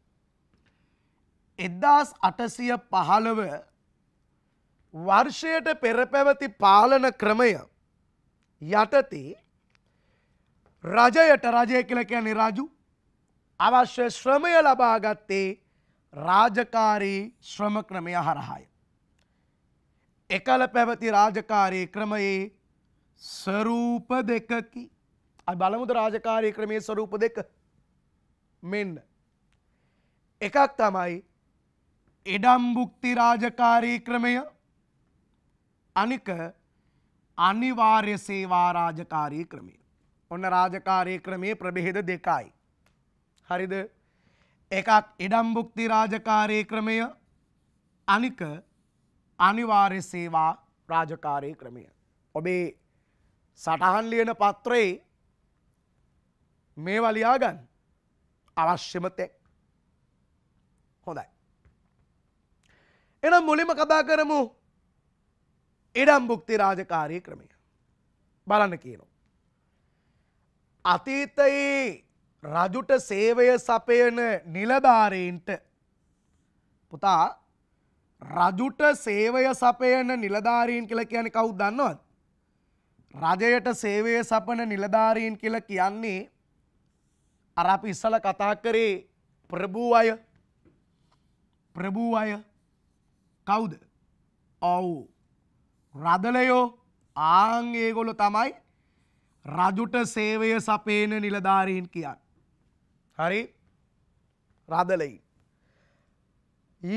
1815 වර්ෂයට පෙර පැවති පාලන ක්‍රමය යටතේ රජයට රජය කියලා කියන්නේ රජු අවශ්‍ය ශ්‍රමය ලබාගත්තේ රාජකාරී ශ්‍රම ක්‍රමය හරහාය. එකල පැවති රාජකාරී ක්‍රමයේ ස්වරූප දෙකකි බලමුද රාජකාරී ක්‍රමයේ ස්වරූප දෙක මෙන්න. එකක් තමයි එඩම්භුක්ති රාජකාරී ක්‍රමය අනික අනිවාර්ය සේවා රාජකාරී ක්‍රමය. ඔන්න රාජකාරී ක්‍රමයේ ප්‍රභේද දෙකයි. හරිද එකක් ඉඩම්භුක්ති රාජකාරය ක්‍රමය අනික අනිවාර්ය සේවා රාජකාරය ක්‍රමය. ඔබේ සටහන් ලියන පත්‍රයේ මේ වලියාගන් අවශ්‍යමතෙක් හොඳයි. එනම් මුලිම කතා කරමු ඉඩම්භුක්ති රාජකාරය ක්‍රමය බලන්න කියනවා. අතීතයේ රජුට සේවය සපයන නිලධාරීන්ට පුතා රජුට සේවය සපයන නිලධාරීන් කියලා කියන්නේ කවුද දන්නවද? රජයට සේවය සපන නිලධාරීන් කියලා කියන්නේ අර අපි ඉස්සල කතා කරේ ප්‍රභූ අය ප්‍රභූ අය කවුද? ඔව් රදලයෝ ආන් ඒගොල්ලෝ තමයි රජුට සේවය සපේන නිලධාරීන් කියන්නේ හරි රදලයි.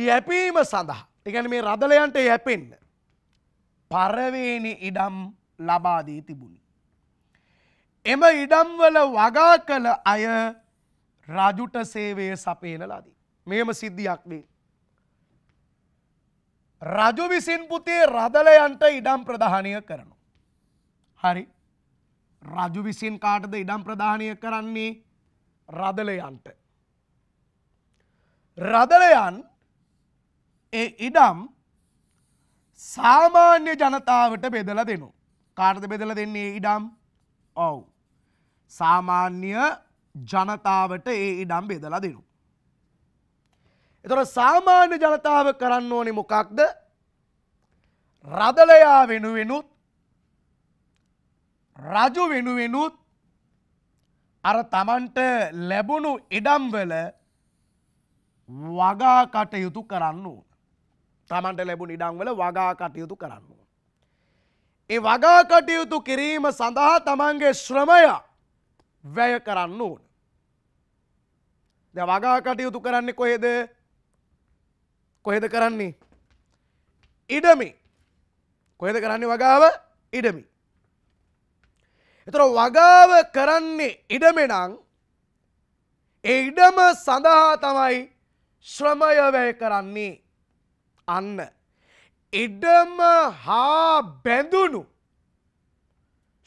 යැපීම සඳහා එකන මේ රදලයන්ට යැපෙන්න්න. පරවේනි ඉඩම් ලබාදී තිබුණි. එම ඉඩම්වල වගා කළ අය රජුට සේවය සපේනලාදී. මෙම සිද්ධියක් වේ. රජු විසින් පුතේ රදලයන්ට ඉඩම් ප්‍රධානය කරනු. හරි රජු විසින් කාටද ඉඩම් ප්‍රධානය කරන්නේ රදලයන්ට. රදලයන් ඒ ඉඩම් සාමාන්‍ය ජනතාවට බෙදල දෙනු. කාර්ද බෙදල දෙන්නේ ඉඩම් ඔවු. සාමාන්‍ය ජනතාවට ඒ ඉඩම් බෙදලා දෙනු. එතොට සාමාන්‍ය ජනතාව කරන්න ඕනි මොකක්ද රදලයා වෙනුවෙනුත් රජු වෙනුවෙනුත් අර තමන්ට ලැබුණු ඉඩම්වල වගා කටයුතු කරන්න ඕන. තමන්ට ලැබුණ ඉඩම්වල වගා කටයුතු කරන්න ඕන. ඒ වගා කටයුතු කිරීම සඳහා තමන්ගේ ශ්‍රමය වැය කරන්න ඕන. ද වගා කටයුතු කරන්නේ කොහෙද කොහෙද කරන්නේ ඉඩමි කොහෙද කරන්නේ වගාව ඉඩමි එතර වගාව කරන්නේ ඉඩමෙනං ඒ ඉඩම සඳහා තමයි ශ්‍රමයවැය කරන්නේ අන්න ඉඩම හා බැඳුණු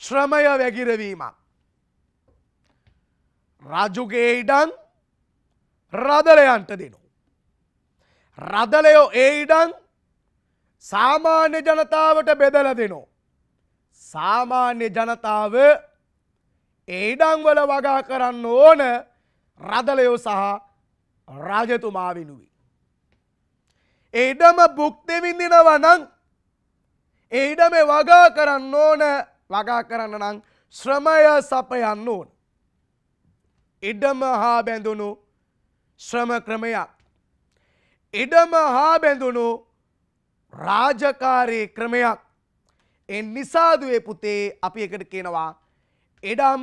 ශ්‍රමය වැගිරවීමක් රජුගේ ඉඩන් රදලයන්ට දෙනු. රදලයෝ ඒ ඉඩන් සාමාන්‍ය ජනතාවට බෙදල දෙනවා. සාමාන්‍ය ජනතාව ඒඩංවල වගා කරන්න ඕන රදලයෝ සහ රාජතුමා වෙනුවේ. ඒඩම බුක්තිවිඳිනවනං ඒඩම වගා කරන්න ඕන වගා කරන්න නං ශ්‍රමය සපයන්න ඕන. ඉඩම හා බැඳුණු ශ්‍රම ක්‍රමයක්. ඉඩම හා බැඳුණු රාජකාරී ක්‍රමයක්. ඒ නිසාදුවේ පුතේ අපි එකට කියනවා එඩම්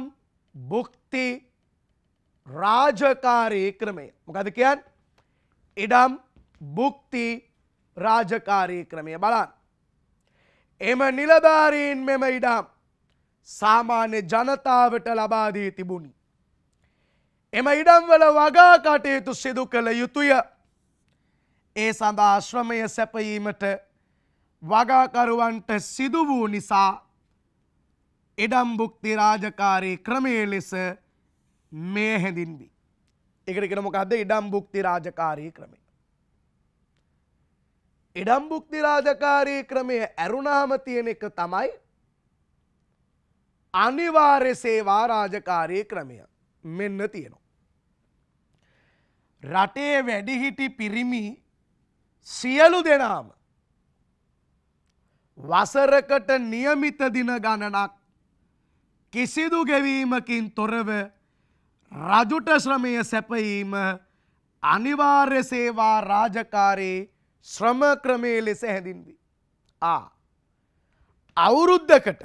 බුක්ති රාජකාරී ක්‍රමය. මොකද කියන් එඩම් බුක්ති රාජකාරී ක්‍රමය බලන්. එම නිලධාරීන් මෙම ඉඩම් සාමාන්‍ය ජනතාවට ලබාදී තිබුණි. එම ඉඩම්වල වගා කටයුතු සිදු කළ යුතුය ඒ සඳහා ශ්‍රමය සැපයීමට වගාකරුවන්ට සිදු වූ නිසා ඉඩම්භුක්ති රාජකාරී ක්‍රමේ ලෙස මේ හැඳින්වී. එකටගෙන මොකක්ද ඉඩම්භුක්ති රාජකාරී ක්‍රමේ. ඉඩම්භුක්ති රාජකාරී ක්‍රමය ඇරුණාම තියෙන එක තමයි අනිවාර්ය සේවා රාජකාරී ක්‍රමය මෙන්න තියෙනවා. රටේ වැඩිහිටි පිරිමි සියලු දෙනාම වසරකට නියමිත දින ගණනක් කිසිදු ගෙවීමකින් තොරව රජුට ශ්‍රමය සැපයීම අනිවාර්ය සේවා රාජකාරී ශ්‍රම ක්‍රමේ ලෙස හැඳින්වී. ආ. අවුරුද්ධකට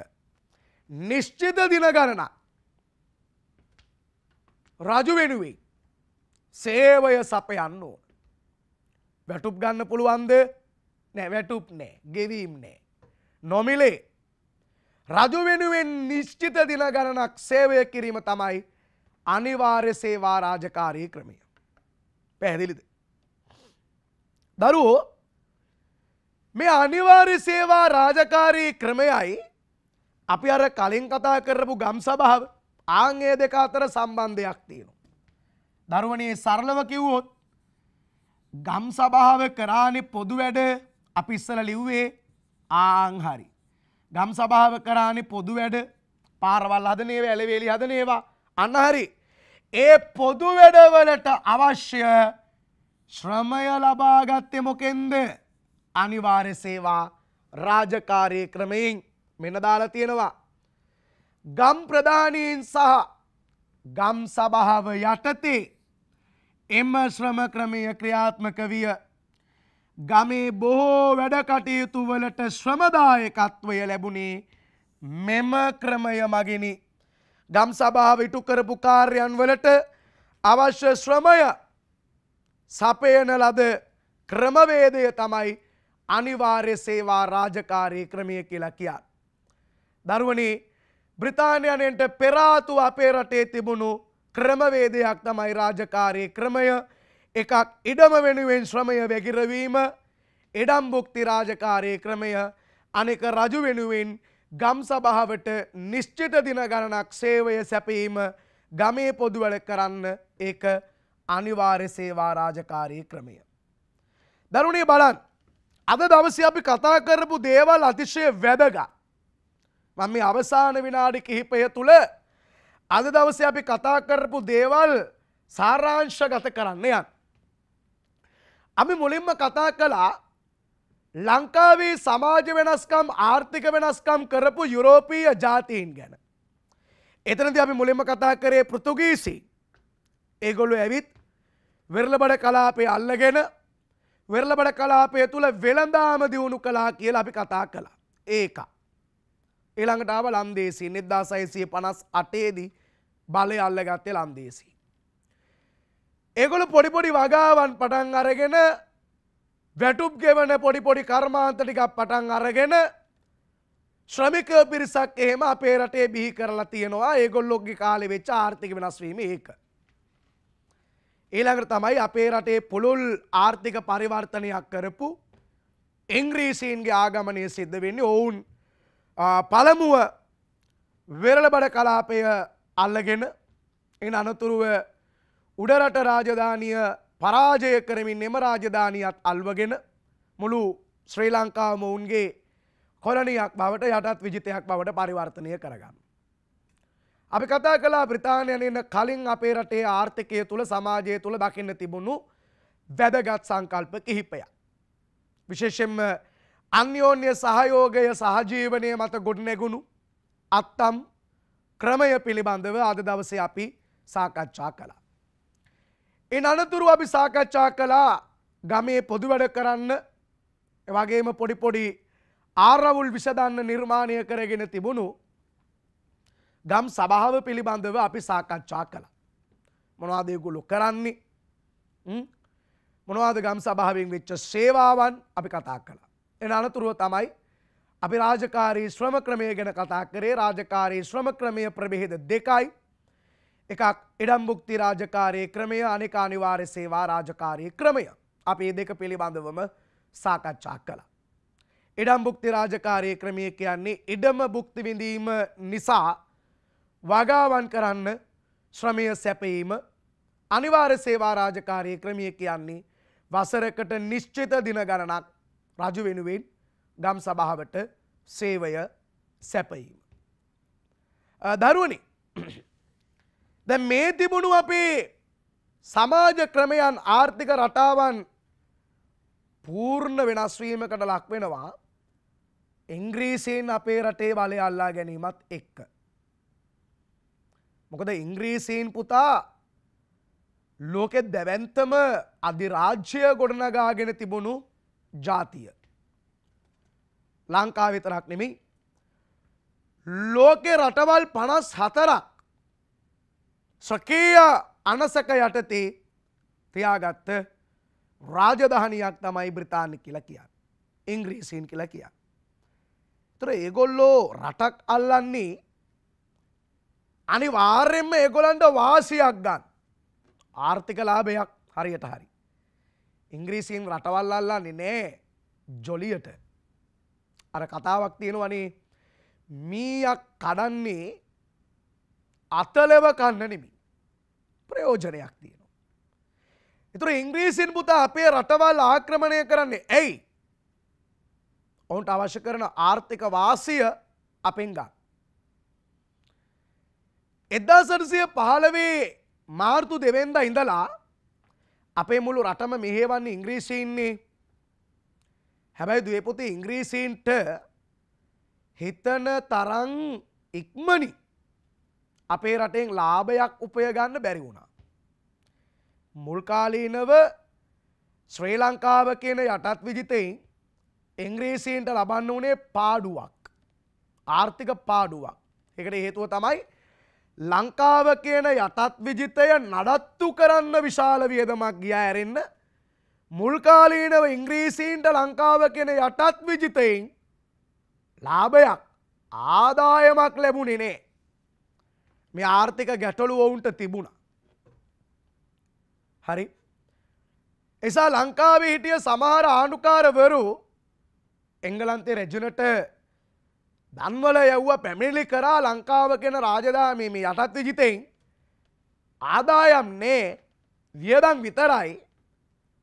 නිශ්චිත දින ගණන රජු වෙනුවෙයි සේවය සපයන්න ඕන. වැටුප් ගන්න පුළුවන්ද නැ වැටුප් නෑ ගෙවීම් නෑ. නොමිලේ රජු වෙනුවෙන් නිශ්චිත දින ගණනක් සේවය කිරීම තමයි අනිවාර්ය සේවා රාජකාරී ක්‍රමය. පැහැදිලිද. දරුවෝ මේ අනිවාර්ය සේවා රාජකාරී ක්‍රමයයි අපි අර කලින් කතා කරපු ගම් සභාව ආංගේ දෙක අතර සම්බන්ධයක් තියෙනවා. දරුවනේ සරලව කිව්වොත් ගම් සභාව කරානේ පොදු වැඩ අපි ඉස්සලා ලිව්වේ ආංහරි. ගම් සභාව කරානේ පොදු වැඩ පාරවල් හදන ඒවා ඇලවේලි හදන ඒවා අන්න හරි. ඒ පොදු වැඩවලට අවශ්‍ය ශ්‍රමය ලබාගත්තේ මොකෙන්ද? අනිවාර්ය සේවා රාජකාරී ක්‍රමයෙන් මෙන්න දාලා තියෙනවා. ගම් ප්‍රධානීන් සහ ගම් සභාව යටතේ එම ශ්‍රම ක්‍රමය ක්‍රියාත්මක විය ගමේ බොහෝ වැඩකටයුතුවලට ශ්‍රමදායකත්වය ලැබුණේ මෙම ක්‍රමය මගිනි. ගම් සභාව ඉටු කරපු කාර්යන් වලට අවශ්‍ය ශ්‍රමය සපයන ලද ක්‍රමවේදය තමයි අනිවාර්ය සේවා රාජකාරී ක්‍රමය කියලා කියා. දරුවනේ බ්‍රතාානයනට පෙරාතු අපේ රටේ තිබුණු ක්‍රමවේදයක් තමයි රාජකාරී ක්‍රමය එකක් ඉඩම වෙනුවෙන් ශ්‍රමය වැගිරවීම එඩම් භුක්ති රාජකාරය ක්‍රමය අනෙක රජු වෙනුවෙන් ගම් සභාවට නිශ්චිත දින ගණනක් සේවය සැපීම ගමේ පොදුවල කරන්න ඒක අනිවාර්ය සේවා රාජකාරී ක්‍රමය. දරුණේ බලන් අද දවසේ අපි කතා කරපු දේවල් අතිශය වැදගත්. මම මේ අවසාන විනාඩි කිහිපය තුල අද දවසේ අපි කතා කරපු දේවල් සාරාංශගත කරන්න යන්න. අපි මුලින්ම කතා කළා ලංකාවේ සමාජ වෙනස්කම් ආර්ථික වෙනස්කම් කරපු යුරෝපීය ජාතීන් ගැන. එතනද අපි මුලින්ම කතා කරේ පෘතුගීසි ඒගොල්ලු ඇවිත් වෙරලබඩ කලාපය අල්ලගෙන වෙරලබඩ කලාපය තුළ වෙළඳාම දියුණු කලා කියල අපි කතා කළා ඒක. ඊළඟටාව ලන්දේසි නිද්දා සයිසිය පනස් අටේදී බලය අල්ලගත්තේ ලන්දේසි. ඒගොල පොඩිපොඩි වගාවන් පටන් අරගෙන වැටුප් ගෙවන පොඩිපොඩි කර්මාන්තටිකක් පටන් අරගෙන ශ්‍රමික පිරිසක් එහෙම අපේ රටේ බිහි කරලා තියෙනවා ඒගොල්ලොක්ගේ කාලෙ වෙච්ච ආර්ථික වෙනස්වීම ඒක. ඊළඟට තමයි අපේ රටේ පුළුල් ආර්ථික පරිවර්තනයක් කරපු ඉංග්‍රීසීන්ගේ ආගමනය සිද්ධ වෙන්නේ ඔවුන් පළමුුව වෙරළබඩ කලාපය අල්ලගෙන එ අනතුරුව උඩරට රාජධානිය පරාජය කරමින් එම රාජධානියත් අල්වගෙන මුළු ශ්‍රී ලංකාම උන්ගේ කොලනියක් බවට යටත් විජිතයක් බවට පරිවර්තනය කරගන්න. අපි කතා කලා බ්‍රතාානයනන කලින් අපේ රටේ ආර්ථිකය තුළ සමාජය තුළ දකින්න තිබුණු වැදගත් සංකල්ප කිහිපය. විශේෂෙන්ම අන්‍යෝන්‍ය සහයෝගය සහජීවනය මත ගොඩනැගුණු අත්තම් ක්‍රමය පිළිබඳව අද දවස අපි සාකච්ඡා කලා. එන් අනතුරු අපි සාකච්ඡා කළා ගමේ පොදු වැඩ කරන්න වගේම පොඩිපොඩි ආරවුල් විසදන්න නිර්මාණය කරගෙන තිබුණු ගම් සභාව පිළිබඳව අපි සාකච්ඡා කළ. මොනවාදයගුලු කරන්නේ මොනවාද ගම් සභාවෙන් වෙච්ච සේවාවන් අපි කතා කළ. එන අනතුරුව තමයි අපි රාජකාරී ශ්‍රම ක්‍රමය ගැන කතා කරේ රාජකාරී ශ්‍රම ක්‍රමය ප්‍රබෙහෙද දෙකයි එකක් ඉඩම්භුක්ති රාජකාරය ක්‍රමය අනෙක අනිවාර්ය සේවා රාජකාරය ක්‍රමය අප ඒ දෙක පිළිබඳවම සාකච්ඡා කළ. ඉඩම්භුක්ති රාජකාරය ක්‍රමය කියන්නේ ඉඩම බුක්තිවිඳීම නිසා වගාවන් කරන්න ශ්‍රමය සැපීම අනිවාර්ය සේවා රාජකාරය ක්‍රමය කියන්නේ වසරකට නිශ්චිත දින ගණනක් රජු වෙනුවෙන් ගම් සභාවට සේවය සැපයීම. දරුවනි දැ මේ තිබුණු අපේ සමාජ ක්‍රමයන් ආර්ථික රටාවන් පූර්ණ වෙනස්වීමකට ලක්වෙනවා ඉංග්‍රීසියෙන් අපේ රටේ බලය අල්ලා ගැනීමත් එක්ක. මොකද ඉංග්‍රීසින් පුතා ලෝකෙ දැවැන්තම අධිරාජ්‍යය ගොඩනගාගෙන තිබුණු ජාතිය. ලංකා විතරක් නෙමි ලෝකෙ රටවල් පනස් හතරක් ස්වකීය අනසක යටතේ තියාගත්ත රාජධානියක් තමයි බ්‍රතාන්න කියලා කියන්න. ඉංග්‍රීසින් කියලා කියන්න. තර ඒගොල්ලෝ රටක් අල්ලන්නේ අනිවාර්යෙන්ම ඒගොලන්ට වාසියක් ගන්න ආර්ථික ලාභයක් හරියට හරි. ඉංග්‍රීසින් රටවල් අල්ලන්නේ නෑ ජොලියට අර කතාවක් තියෙනවනේ මීයක් කඩන්නේ අතලව කන්න නෙමි. ප්‍රයෝජනයක් තියෙනවා. එතුර ඉංග්‍රීසින් පුතා අපේ රටවල් ආක්‍රමණය කරන්නේ ඇයි. ඔවුන්ට අවශ්‍ය කරන ආර්ථික වාසිය අපෙන් ගන්න. එදදා සරසිය පහලවේ මාර්තු දෙවෙන්ද ඉඳලා අපේ මුළු රටම මෙහේවන්නේ ඉංග්‍රීසින්න්නේ හැබැයි දවපුති ඉංග්‍රීසින්ට හිතන තරං ඉක්මනි අපේ රටෙන් ලාභයක් උපය ගන්න බැරි වුණා. මුල්කාලීනව ශ්‍රී ලංකාව කියන යටත් විජිතයින් එංග්‍රීසින්ට ලබන්න වනේ පාඩුවක් ආර්ථික පාඩුවක් එකට හේතුව තමයි ලංකාව කියන යටත් විජිතය නඩත්තු කරන්න විශාල වියදමක් ගිය ඇරෙන්න මුල්කාලීනව ඉංග්‍රීසින්ට ලංකාව කියෙන යටත් විජිතයින් ලාභයක් ආදායමක් ලැබුණිනේ මේ ආර්ථික ගැටලු ඔවුන්ට තිබුණා හරි එසා ලංකාවේ හිටිය සමහර ආණ්ඩුකාරවරු එංගලන්තේ රැජනට දන්වල යව්ව පැමිණිලි කරා ලංකාව කෙන රාජදාමීම යටත් විජිතෙන් ආදායම් නේ වියදම් විතරයි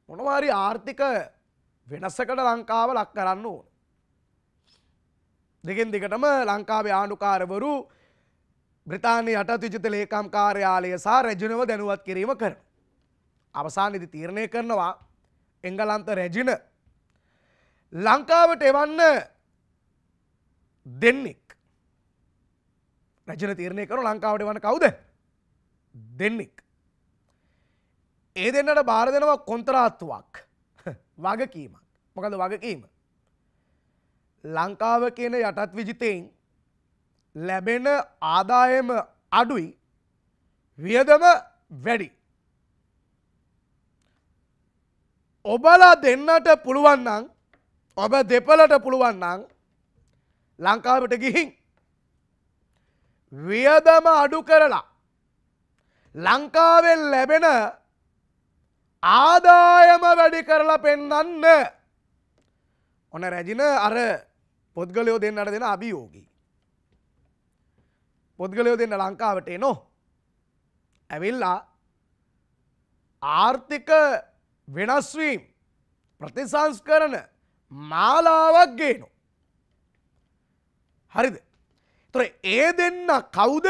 මොනවාරි ආර්ථික වෙනස්සකට ලංකාව ලක් කරන්න ඕන. දෙකෙන් දිගටම ලංකාවේ ආණ්ඩුකාරවරු බ්‍රතාානය යටත් විජිත ලේකම් කාර්යාලය සා රැජනව දැනුවත් කිරීම කරන. අවසානදි තීරණය කරනවා එංගලන්ත රැජින ලංකාවට එවන්න දෙන්නෙක් රජන තීරණය කරු ලංකාවට එවන කවුද දෙන්නෙක් ඒ දෙන්නට බාර දෙනවා කොන්තරාත්තුවක් <laughs> වගකීමක් මොකද වගකීම ලංකාව කියන යටත් විජිතයෙන් ලැබෙන ආදායම අඩුයි වියදම වැඩි ඔබලා දෙන්නට පුළුවන්නං ඔබ දෙපලට පුළුවන්නං ලංකාවට ගිහින් වියදම අඩු කරලා ලංකාවෙන් ලැබෙන ආදායම වැඩි කරලා පෙන්නන්න ඔන රැජින අර පුද්ගලයෝ දෙන්නට දෙෙන අභියෝගී. පුද්ගලයෝ දෙන්න ලංකාවට එනෝ ඇවිල්ලා ආර්ථික වෙනස්වීම් ප්‍රතිසංස්කරන මාලාවක් ගේනු. හරිද. තොර ඒ දෙන්න කවුද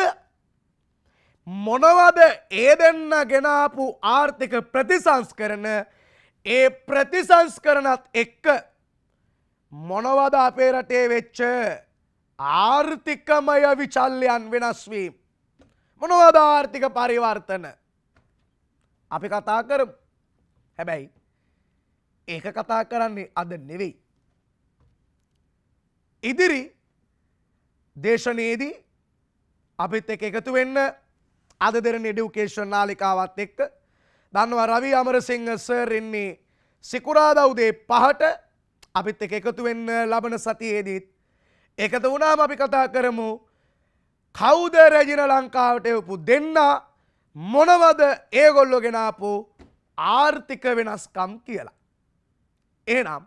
මොනවද ඒ දෙන්න ගෙනාපු ආර්ථික ප්‍රතිසංස්කරන ඒ ප්‍රතිසංස්කරනත් එක්ක මොනවද අපේ රටේ වෙච්ච ආර්ථිකමය විචල්ලයන් වෙනස්වීම්. මොනවද ආර්ථික පරිවර්තන අපි කතා කරමු. හැබැයි ඒක කතා කරන්නේ අද නෙවෙයි. ඉදිරි දේශනයේදී අපිත් එක් එකතු වෙන්න අද දෙරන ඩියුකේෂන් නාලිකාවත් එක්ක දන්නවා රවි අමරසිංහ සර් ඉන්නේ සිකුරාදා උදේ පහට අපිත් එක් එකතු වෙන්න ලබන සතියේදීත් එකතු වුණාම අපි කතා කරමු කවුද රැජින ලංකාවට එවපු දෙන්න මොනවද ඒගොල්ලෝ ගෙනාපු ආර්ථික වෙනස්කම් කියලා. එහෙනම්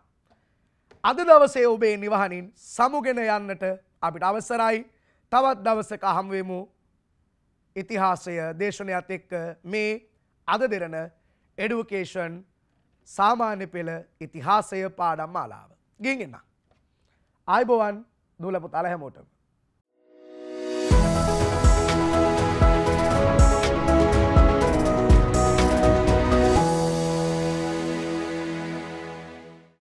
අද දවසේ ඔබේ නිවහනින් සමුගෙන යන්නට අපිට අවසරයි. තවත් දවසක හමුවෙමු. ඉතිහාසය දේශනයත් එක්ක මේ අද දෙරන එඩුවකේෂන් සාමාන්‍ය පෙළ ඉතිහාසය පාඩම් මාලාව. ගින් එන්න. ආයිබෝවන් දූලපුත් අලහැමෝටම.